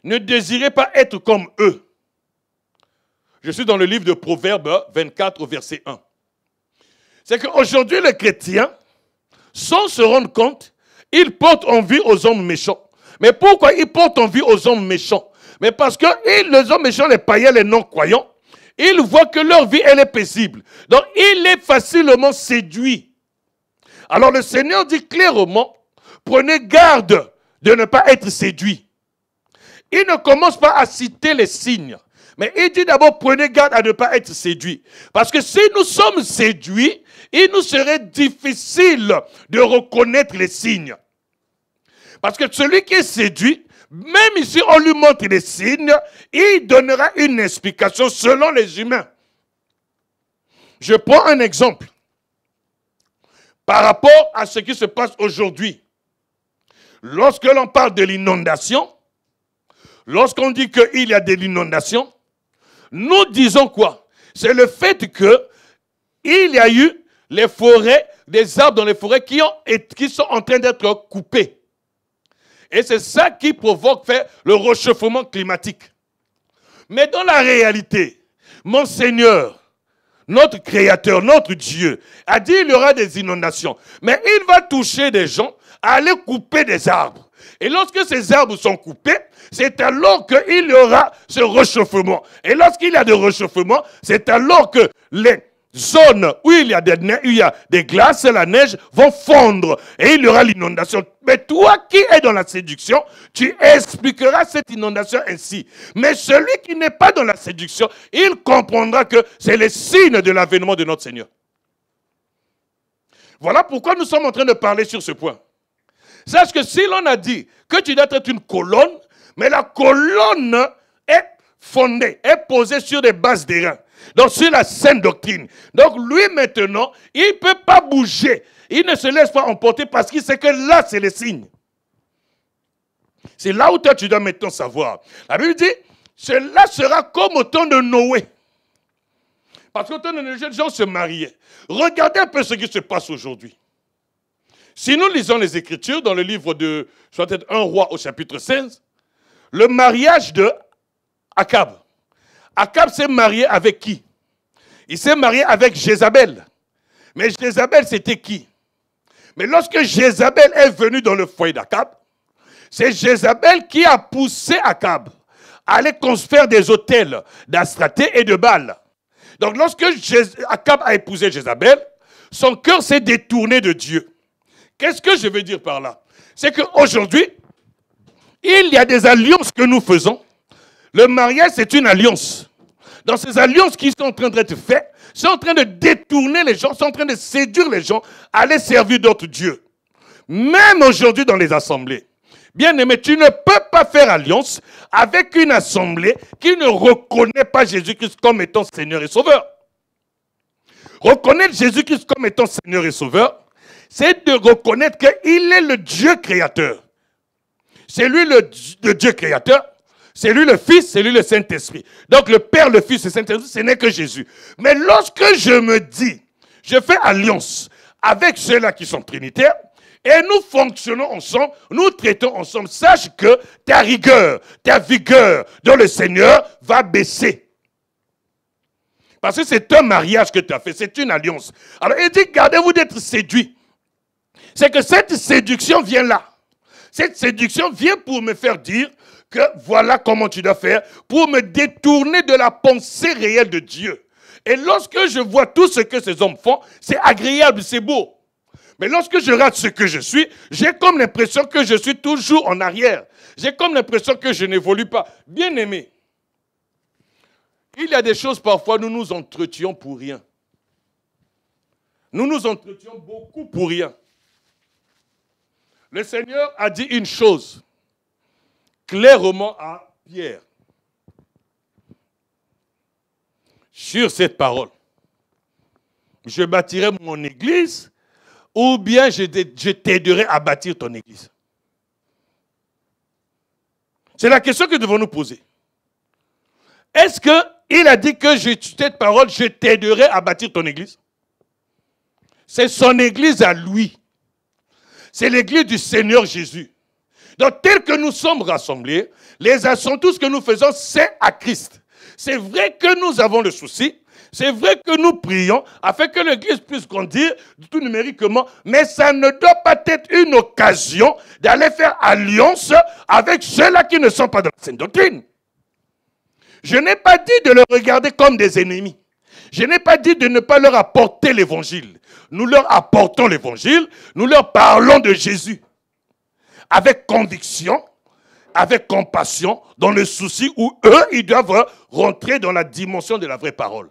ne désirez pas être comme eux. Je suis dans le livre de Proverbes 24, verset 1. C'est qu'aujourd'hui, les chrétiens, sans se rendre compte, ils portent envie aux hommes méchants. Mais pourquoi ils portent envie aux hommes méchants mais parce que les hommes méchants, les païens, les non-croyants, ils voient que leur vie, elle est paisible. Donc, il est facilement séduit. Alors, le Seigneur dit clairement, prenez garde de ne pas être séduit. Il ne commence pas à citer les signes. Mais il dit d'abord, prenez garde à ne pas être séduit. Parce que si nous sommes séduits, il nous serait difficile de reconnaître les signes. Parce que celui qui est séduit, même si on lui montre des signes, il donnera une explication selon les humains. Je prends un exemple par rapport à ce qui se passe aujourd'hui. Lorsque l'on parle de l'inondation, lorsqu'on dit qu'il y a de l'inondation, nous disons quoi C'est le fait que il y a eu les forêts, des arbres dans les forêts qui, ont, qui sont en train d'être coupés. Et c'est ça qui provoque le réchauffement climatique. Mais dans la réalité, mon Seigneur, notre Créateur, notre Dieu, a dit il y aura des inondations. Mais il va toucher des gens, à aller couper des arbres. Et lorsque ces arbres sont coupés, c'est alors qu'il y aura ce réchauffement. Et lorsqu'il y a de réchauffement, c'est alors que les zones où il y a des, il y a des glaces, la neige vont fondre et il y aura l'inondation. Mais toi qui es dans la séduction, tu expliqueras cette inondation ainsi. Mais celui qui n'est pas dans la séduction, il comprendra que c'est le signe de l'avènement de notre Seigneur. Voilà pourquoi nous sommes en train de parler sur ce point. Sache que si l'on a dit que tu dois être une colonne, mais la colonne est fondée, est posée sur des bases d'airain. Donc sur la sainte doctrine. Donc lui maintenant, il ne peut pas bouger. Il ne se laisse pas emporter parce qu'il sait que là, c'est le signe. C'est là où toi, tu dois maintenant savoir. La Bible dit, cela sera comme au temps de Noé. Parce qu'au temps de Noé, les gens se mariaient. Regardez un peu ce qui se passe aujourd'hui. Si nous lisons les Écritures dans le livre de, soit être un roi au chapitre 16, le mariage de Akab. Acab s'est marié avec qui Il s'est marié avec Jézabel. Mais Jézabel, c'était qui Mais lorsque Jézabel est venue dans le foyer d'Akab, c'est Jézabel qui a poussé Acab à aller construire des hôtels d'Astraté et de Baal. Donc lorsque Acab a épousé Jézabel, son cœur s'est détourné de Dieu. Qu'est-ce que je veux dire par là C'est qu'aujourd'hui, il y a des alliances que nous faisons. Le mariage, c'est une alliance dans ces alliances qui sont en train d'être faites, sont en train de détourner les gens, sont en train de séduire les gens à les servir d'autres dieux. Même aujourd'hui dans les assemblées. Bien-aimé, tu ne peux pas faire alliance avec une assemblée qui ne reconnaît pas Jésus-Christ comme étant Seigneur et Sauveur. Reconnaître Jésus-Christ comme étant Seigneur et Sauveur, c'est de reconnaître qu'il est le Dieu créateur. C'est lui le Dieu créateur c'est lui le Fils, c'est lui le Saint-Esprit. Donc le Père, le Fils, le Saint-Esprit, ce n'est que Jésus. Mais lorsque je me dis, je fais alliance avec ceux-là qui sont trinitaires, et nous fonctionnons ensemble, nous traitons ensemble, sache que ta rigueur, ta vigueur dans le Seigneur va baisser. Parce que c'est un mariage que tu as fait, c'est une alliance. Alors il dit, gardez-vous d'être séduit. C'est que cette séduction vient là. Cette séduction vient pour me faire dire, que voilà comment tu dois faire pour me détourner de la pensée réelle de Dieu. Et lorsque je vois tout ce que ces hommes font, c'est agréable, c'est beau. Mais lorsque je rate ce que je suis, j'ai comme l'impression que je suis toujours en arrière. J'ai comme l'impression que je n'évolue pas. Bien aimé, il y a des choses parfois, nous nous entretions pour rien. Nous nous entretions beaucoup pour rien. Le Seigneur a dit une chose clairement à Pierre sur cette parole. Je bâtirai mon église ou bien je t'aiderai à bâtir ton église. C'est la question que devons nous poser. Est-ce qu'il a dit que je, cette parole, je t'aiderai à bâtir ton église C'est son église à lui. C'est l'église du Seigneur Jésus. Donc, tel que nous sommes rassemblés, les actions, tout ce que nous faisons, c'est à Christ. C'est vrai que nous avons le souci, c'est vrai que nous prions afin que l'Église puisse grandir tout numériquement, mais ça ne doit pas être une occasion d'aller faire alliance avec ceux-là qui ne sont pas dans Sainte doctrine. Je n'ai pas dit de les regarder comme des ennemis. Je n'ai pas dit de ne pas leur apporter l'évangile. Nous leur apportons l'évangile, nous leur parlons de Jésus avec conviction, avec compassion, dans le souci où eux, ils doivent rentrer dans la dimension de la vraie parole.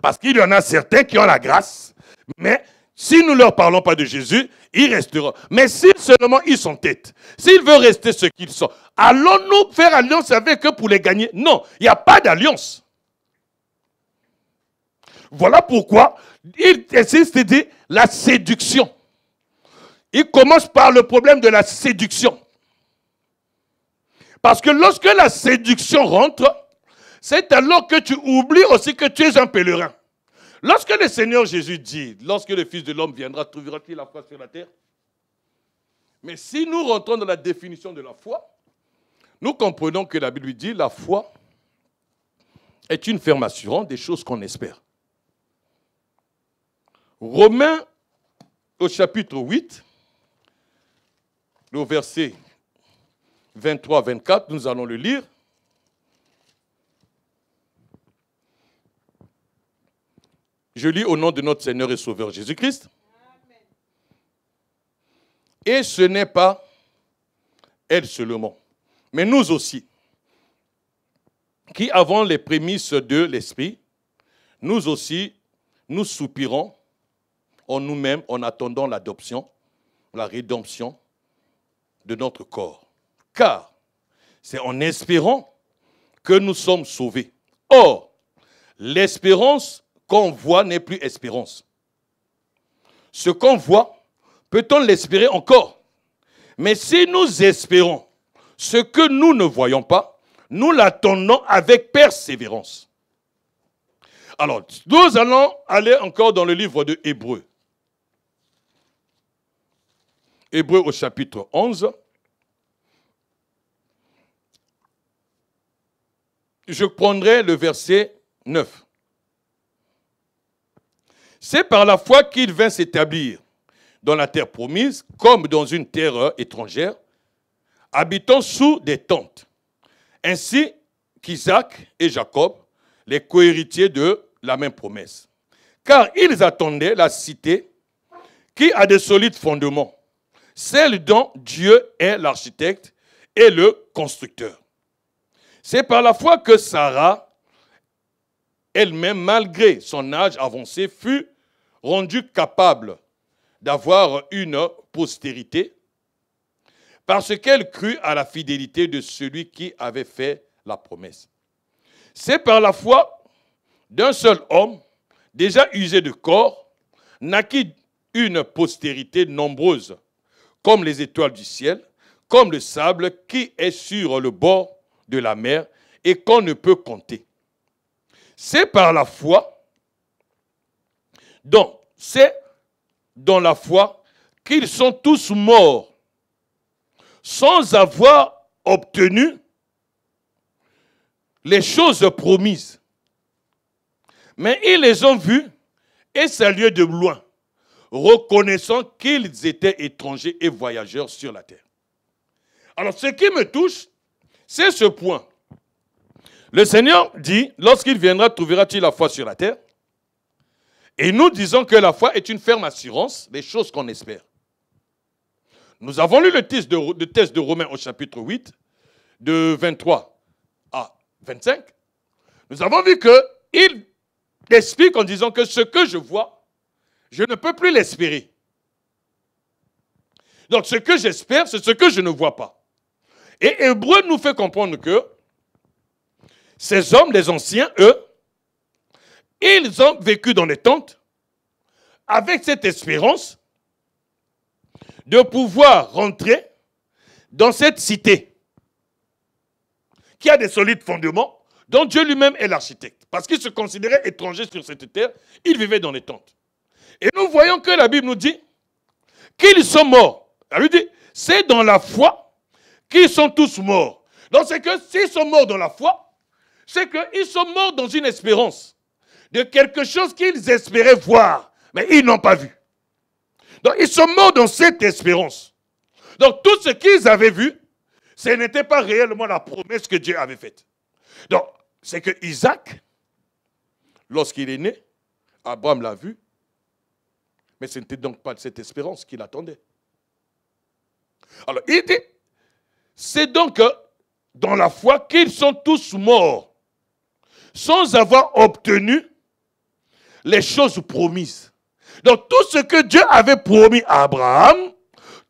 Parce qu'il y en a certains qui ont la grâce, mais si nous ne leur parlons pas de Jésus, ils resteront. Mais si seulement ils sont têtes, s'ils veulent rester ce qu'ils sont, allons-nous faire alliance avec eux pour les gagner Non, il n'y a pas d'alliance. Voilà pourquoi il existe dit la séduction. Il commence par le problème de la séduction. Parce que lorsque la séduction rentre, c'est alors que tu oublies aussi que tu es un pèlerin. Lorsque le Seigneur Jésus dit, lorsque le Fils de l'homme viendra, trouvera-t-il la foi sur la terre Mais si nous rentrons dans la définition de la foi, nous comprenons que la Bible dit, la foi est une ferme assurance des choses qu'on espère. Romains au chapitre 8, le verset 23-24, nous allons le lire. Je lis au nom de notre Seigneur et Sauveur Jésus-Christ. Et ce n'est pas elle seulement, mais nous aussi, qui avons les prémices de l'Esprit, nous aussi, nous soupirons en nous-mêmes en attendant l'adoption, la rédemption, de notre corps. Car c'est en espérant que nous sommes sauvés. Or, l'espérance qu'on voit n'est plus espérance. Ce qu'on voit, peut-on l'espérer encore Mais si nous espérons ce que nous ne voyons pas, nous l'attendons avec persévérance. Alors, nous allons aller encore dans le livre de Hébreu. Hébreu au chapitre 11. Je prendrai le verset 9. C'est par la foi qu'il vint s'établir dans la terre promise, comme dans une terre étrangère, habitant sous des tentes, ainsi qu'Isaac et Jacob, les cohéritiers de la même promesse. Car ils attendaient la cité qui a des solides fondements, celle dont Dieu est l'architecte et le constructeur. C'est par la foi que Sarah, elle-même, malgré son âge avancé, fut rendue capable d'avoir une postérité parce qu'elle crut à la fidélité de celui qui avait fait la promesse. C'est par la foi d'un seul homme, déjà usé de corps, naquit une postérité nombreuse comme les étoiles du ciel, comme le sable qui est sur le bord de la mer et qu'on ne peut compter. C'est par la foi, donc c'est dans la foi qu'ils sont tous morts sans avoir obtenu les choses promises. Mais ils les ont vus et c'est lieu de loin reconnaissant qu'ils étaient étrangers et voyageurs sur la terre. Alors ce qui me touche, c'est ce point. Le Seigneur dit, lorsqu'il viendra, trouvera-t-il la foi sur la terre Et nous disons que la foi est une ferme assurance des choses qu'on espère. Nous avons lu le texte de, Romains au chapitre 8, de 23 à 25. Nous avons vu qu'il il explique en disant que ce que je vois, je ne peux plus l'espérer. Donc ce que j'espère, c'est ce que je ne vois pas. Et Hébreu nous fait comprendre que ces hommes, les anciens, eux, ils ont vécu dans les tentes avec cette espérance de pouvoir rentrer dans cette cité qui a des solides fondements, dont Dieu lui-même est l'architecte. Parce qu'ils se considéraient étrangers sur cette terre, Ils vivaient dans les tentes. Et nous voyons que la Bible nous dit qu'ils sont morts. Elle lui dit, c'est dans la foi qu'ils sont tous morts. Donc c'est que s'ils sont morts dans la foi, c'est qu'ils sont morts dans une espérance de quelque chose qu'ils espéraient voir, mais ils n'ont pas vu. Donc ils sont morts dans cette espérance. Donc tout ce qu'ils avaient vu, ce n'était pas réellement la promesse que Dieu avait faite. Donc c'est que Isaac, lorsqu'il est né, Abraham l'a vu, mais ce n'était donc pas de cette espérance qu'il attendait. Alors, il dit, c'est donc euh, dans la foi qu'ils sont tous morts, sans avoir obtenu les choses promises. Donc tout ce que Dieu avait promis à Abraham,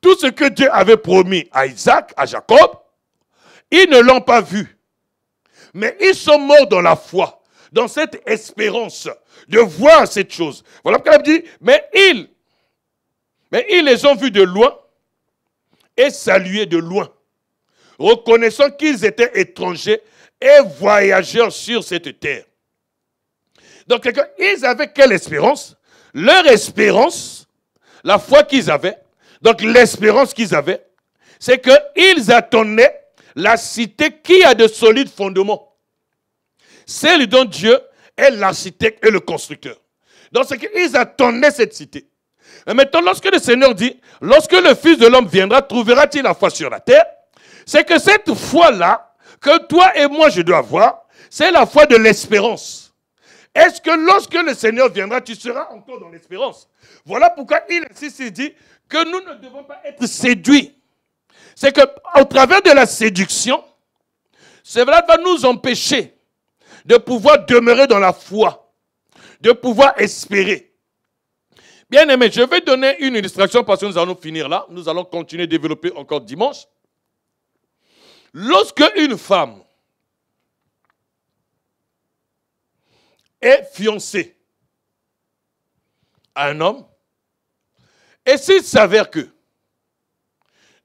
tout ce que Dieu avait promis à Isaac, à Jacob, ils ne l'ont pas vu. Mais ils sont morts dans la foi dans cette espérance de voir cette chose. Voilà pourquoi dit, mais ils, mais ils les ont vus de loin et salués de loin, reconnaissant qu'ils étaient étrangers et voyageurs sur cette terre. Donc, ils avaient quelle espérance Leur espérance, la foi qu'ils avaient, donc l'espérance qu'ils avaient, c'est qu'ils attendaient la cité qui a de solides fondements. Celle dont Dieu est l'architecte et le constructeur. Donc, c'est qu'ils attendaient cette cité. maintenant, lorsque le Seigneur dit, lorsque le Fils de l'homme viendra, trouvera-t-il la foi sur la terre C'est que cette foi-là, que toi et moi je dois avoir, c'est la foi de l'espérance. Est-ce que lorsque le Seigneur viendra, tu seras encore dans l'espérance Voilà pourquoi il insiste dit que nous ne devons pas être séduits. C'est que au travers de la séduction, cela va nous empêcher de pouvoir demeurer dans la foi, de pouvoir espérer. Bien aimé, je vais donner une illustration parce que nous allons finir là. Nous allons continuer à développer encore dimanche. Lorsque une femme est fiancée à un homme, et s'il s'avère que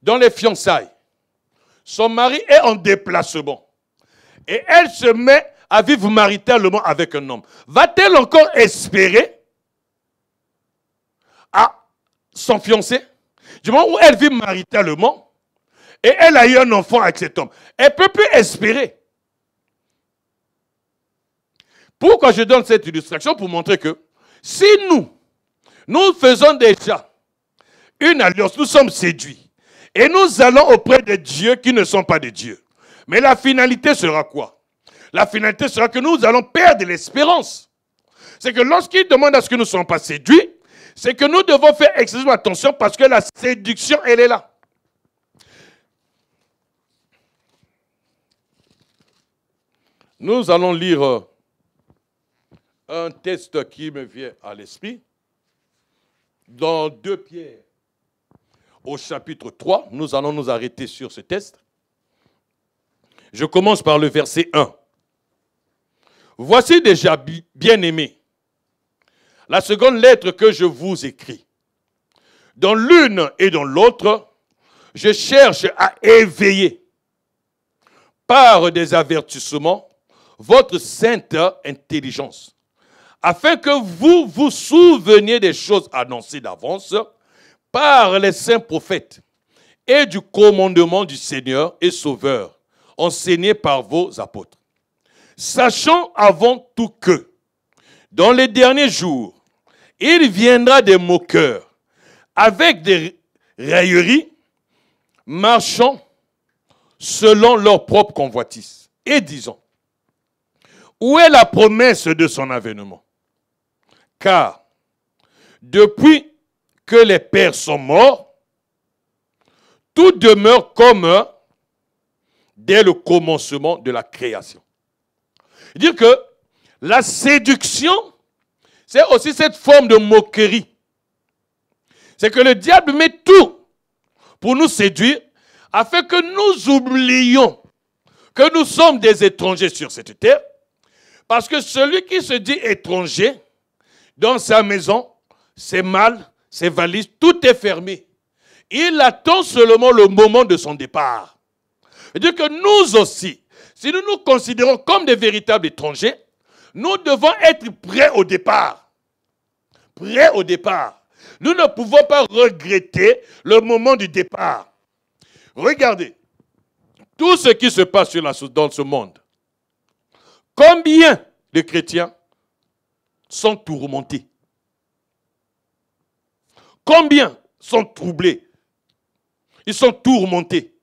dans les fiançailles, son mari est en déplacement et elle se met à vivre maritalement avec un homme, va-t-elle encore espérer à son fiancé Du moment où elle vit maritalement et elle a eu un enfant avec cet homme, elle ne peut plus espérer. Pourquoi je donne cette illustration Pour montrer que si nous, nous faisons déjà une alliance, nous sommes séduits et nous allons auprès des dieux qui ne sont pas des dieux. Mais la finalité sera quoi la finalité sera que nous allons perdre l'espérance. C'est que lorsqu'il demande à ce que nous ne soyons pas séduits, c'est que nous devons faire excessivement attention parce que la séduction, elle est là. Nous allons lire euh, un texte qui me vient à l'esprit. Dans 2 Pierre, au chapitre 3, nous allons nous arrêter sur ce texte. Je commence par le verset 1. Voici déjà bien aimé la seconde lettre que je vous écris. Dans l'une et dans l'autre, je cherche à éveiller par des avertissements votre sainte intelligence, afin que vous vous souveniez des choses annoncées d'avance par les saints prophètes et du commandement du Seigneur et Sauveur, enseigné par vos apôtres. Sachant avant tout que, dans les derniers jours, il viendra des moqueurs avec des railleries, marchant selon leur propre convoitise et disant, où est la promesse de son avènement Car depuis que les pères sont morts, tout demeure comme dès le commencement de la création. Dire que la séduction, c'est aussi cette forme de moquerie. C'est que le diable met tout pour nous séduire afin que nous oublions que nous sommes des étrangers sur cette terre. Parce que celui qui se dit étranger dans sa maison, ses mal, ses valises, tout est fermé. Il attend seulement le moment de son départ. dire que nous aussi, si nous nous considérons comme des véritables étrangers, nous devons être prêts au départ. Prêts au départ. Nous ne pouvons pas regretter le moment du départ. Regardez tout ce qui se passe dans ce monde. Combien de chrétiens sont tourmentés Combien sont troublés Ils sont tourmentés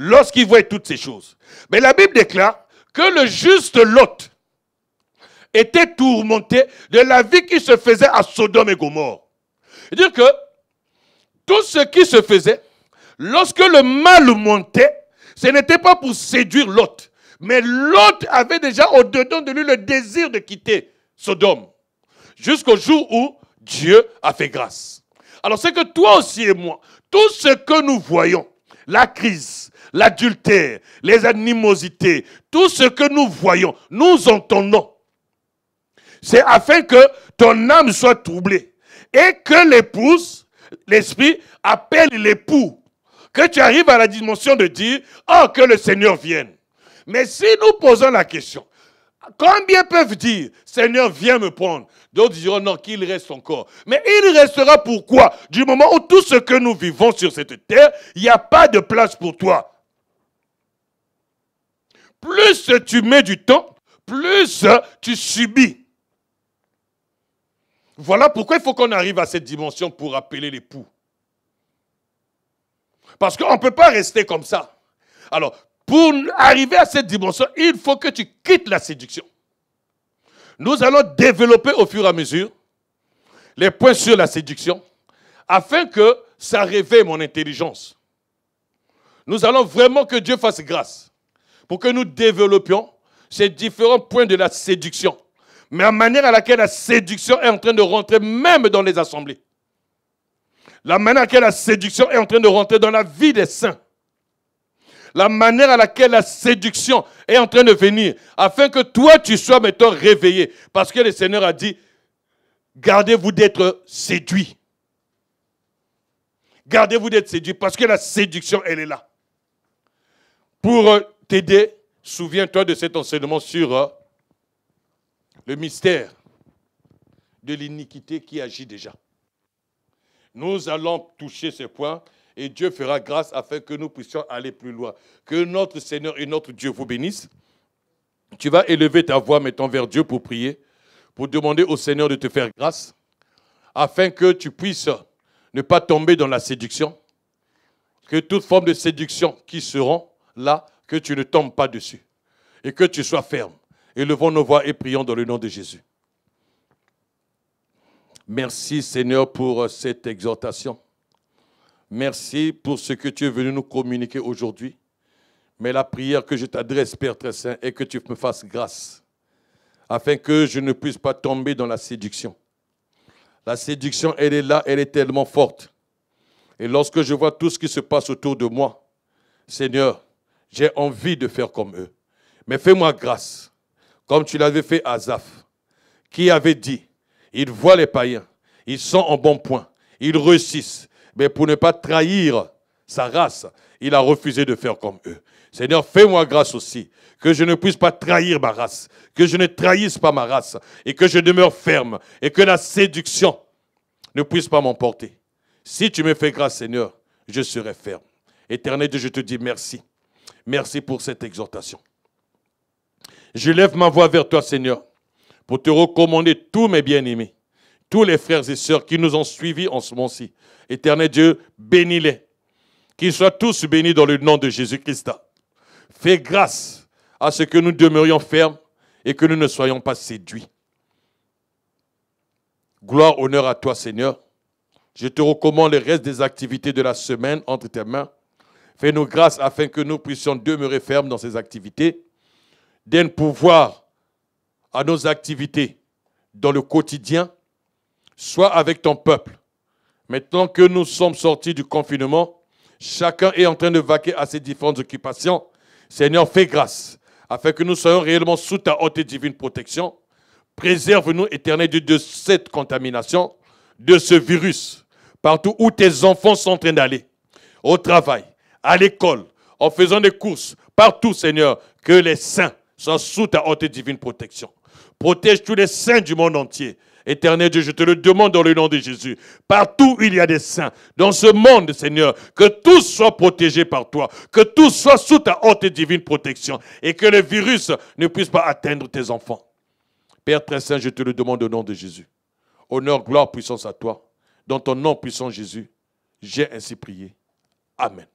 lorsqu'il voit toutes ces choses. Mais la Bible déclare que le juste Lot était tourmenté de la vie qui se faisait à Sodome et Gomorre. C'est-à-dire que tout ce qui se faisait, lorsque le mal montait, ce n'était pas pour séduire Lot. Mais Lot avait déjà au-dedans de lui le désir de quitter Sodome. Jusqu'au jour où Dieu a fait grâce. Alors c'est que toi aussi et moi, tout ce que nous voyons, la crise, l'adultère, les animosités, tout ce que nous voyons, nous entendons. C'est afin que ton âme soit troublée et que l'épouse, l'esprit, appelle l'époux. Que tu arrives à la dimension de dire, oh, que le Seigneur vienne. Mais si nous posons la question, Combien peuvent dire, Seigneur, viens me prendre D'autres diront, non, qu'il reste encore. Mais il restera pourquoi Du moment où tout ce que nous vivons sur cette terre, il n'y a pas de place pour toi. Plus tu mets du temps, plus tu subis. Voilà pourquoi il faut qu'on arrive à cette dimension pour appeler l'époux. Parce qu'on ne peut pas rester comme ça. Alors, pour arriver à cette dimension, il faut que tu quittes la séduction. Nous allons développer au fur et à mesure les points sur la séduction afin que ça réveille mon intelligence. Nous allons vraiment que Dieu fasse grâce pour que nous développions ces différents points de la séduction. Mais la manière à laquelle la séduction est en train de rentrer même dans les assemblées. La manière à laquelle la séduction est en train de rentrer dans la vie des saints. La manière à laquelle la séduction est en train de venir. Afin que toi, tu sois maintenant réveillé. Parce que le Seigneur a dit, gardez-vous d'être séduit. Gardez-vous d'être séduit. Parce que la séduction, elle est là. Pour euh, t'aider, souviens-toi de cet enseignement sur euh, le mystère de l'iniquité qui agit déjà. Nous allons toucher ce point et Dieu fera grâce afin que nous puissions aller plus loin. Que notre Seigneur et notre Dieu vous bénissent. Tu vas élever ta voix maintenant vers Dieu pour prier, pour demander au Seigneur de te faire grâce, afin que tu puisses ne pas tomber dans la séduction, que toute forme de séduction qui seront là que tu ne tombes pas dessus et que tu sois ferme. Élevons nos voix et prions dans le nom de Jésus. Merci Seigneur pour euh, cette exhortation. Merci pour ce que tu es venu nous communiquer aujourd'hui. Mais la prière que je t'adresse, Père très saint, est que tu me fasses grâce, afin que je ne puisse pas tomber dans la séduction. La séduction, elle est là, elle est tellement forte. Et lorsque je vois tout ce qui se passe autour de moi, Seigneur, j'ai envie de faire comme eux. Mais fais-moi grâce, comme tu l'avais fait à Zaf, qui avait dit, ils voient les païens, ils sont en bon point, ils réussissent, mais pour ne pas trahir sa race, il a refusé de faire comme eux. Seigneur, fais-moi grâce aussi, que je ne puisse pas trahir ma race, que je ne trahisse pas ma race, et que je demeure ferme, et que la séduction ne puisse pas m'emporter. Si tu me fais grâce, Seigneur, je serai ferme. Éternel Dieu, je te dis merci Merci pour cette exhortation. Je lève ma voix vers toi, Seigneur, pour te recommander tous mes bien-aimés, tous les frères et sœurs qui nous ont suivis en ce moment-ci. Éternel Dieu, bénis-les. Qu'ils soient tous bénis dans le nom de Jésus-Christ. Fais grâce à ce que nous demeurions fermes et que nous ne soyons pas séduits. Gloire, honneur à toi, Seigneur. Je te recommande le reste des activités de la semaine entre tes mains Fais-nous grâce afin que nous puissions demeurer fermes dans ces activités. Donne pouvoir à nos activités dans le quotidien. soit avec ton peuple. Maintenant que nous sommes sortis du confinement, chacun est en train de vaquer à ses différentes occupations. Seigneur, fais grâce afin que nous soyons réellement sous ta haute et divine protection. Préserve-nous, éternel Dieu, de cette contamination, de ce virus, partout où tes enfants sont en train d'aller, au travail, à l'école, en faisant des courses, partout, Seigneur, que les saints soient sous ta haute et divine protection. Protège tous les saints du monde entier. Éternel Dieu, je te le demande dans le nom de Jésus. Partout où il y a des saints, dans ce monde, Seigneur, que tous soient protégés par toi, que tous soient sous ta haute et divine protection et que le virus ne puisse pas atteindre tes enfants. Père très saint, je te le demande au nom de Jésus. Honneur, gloire, puissance à toi. Dans ton nom puissant Jésus, j'ai ainsi prié. Amen.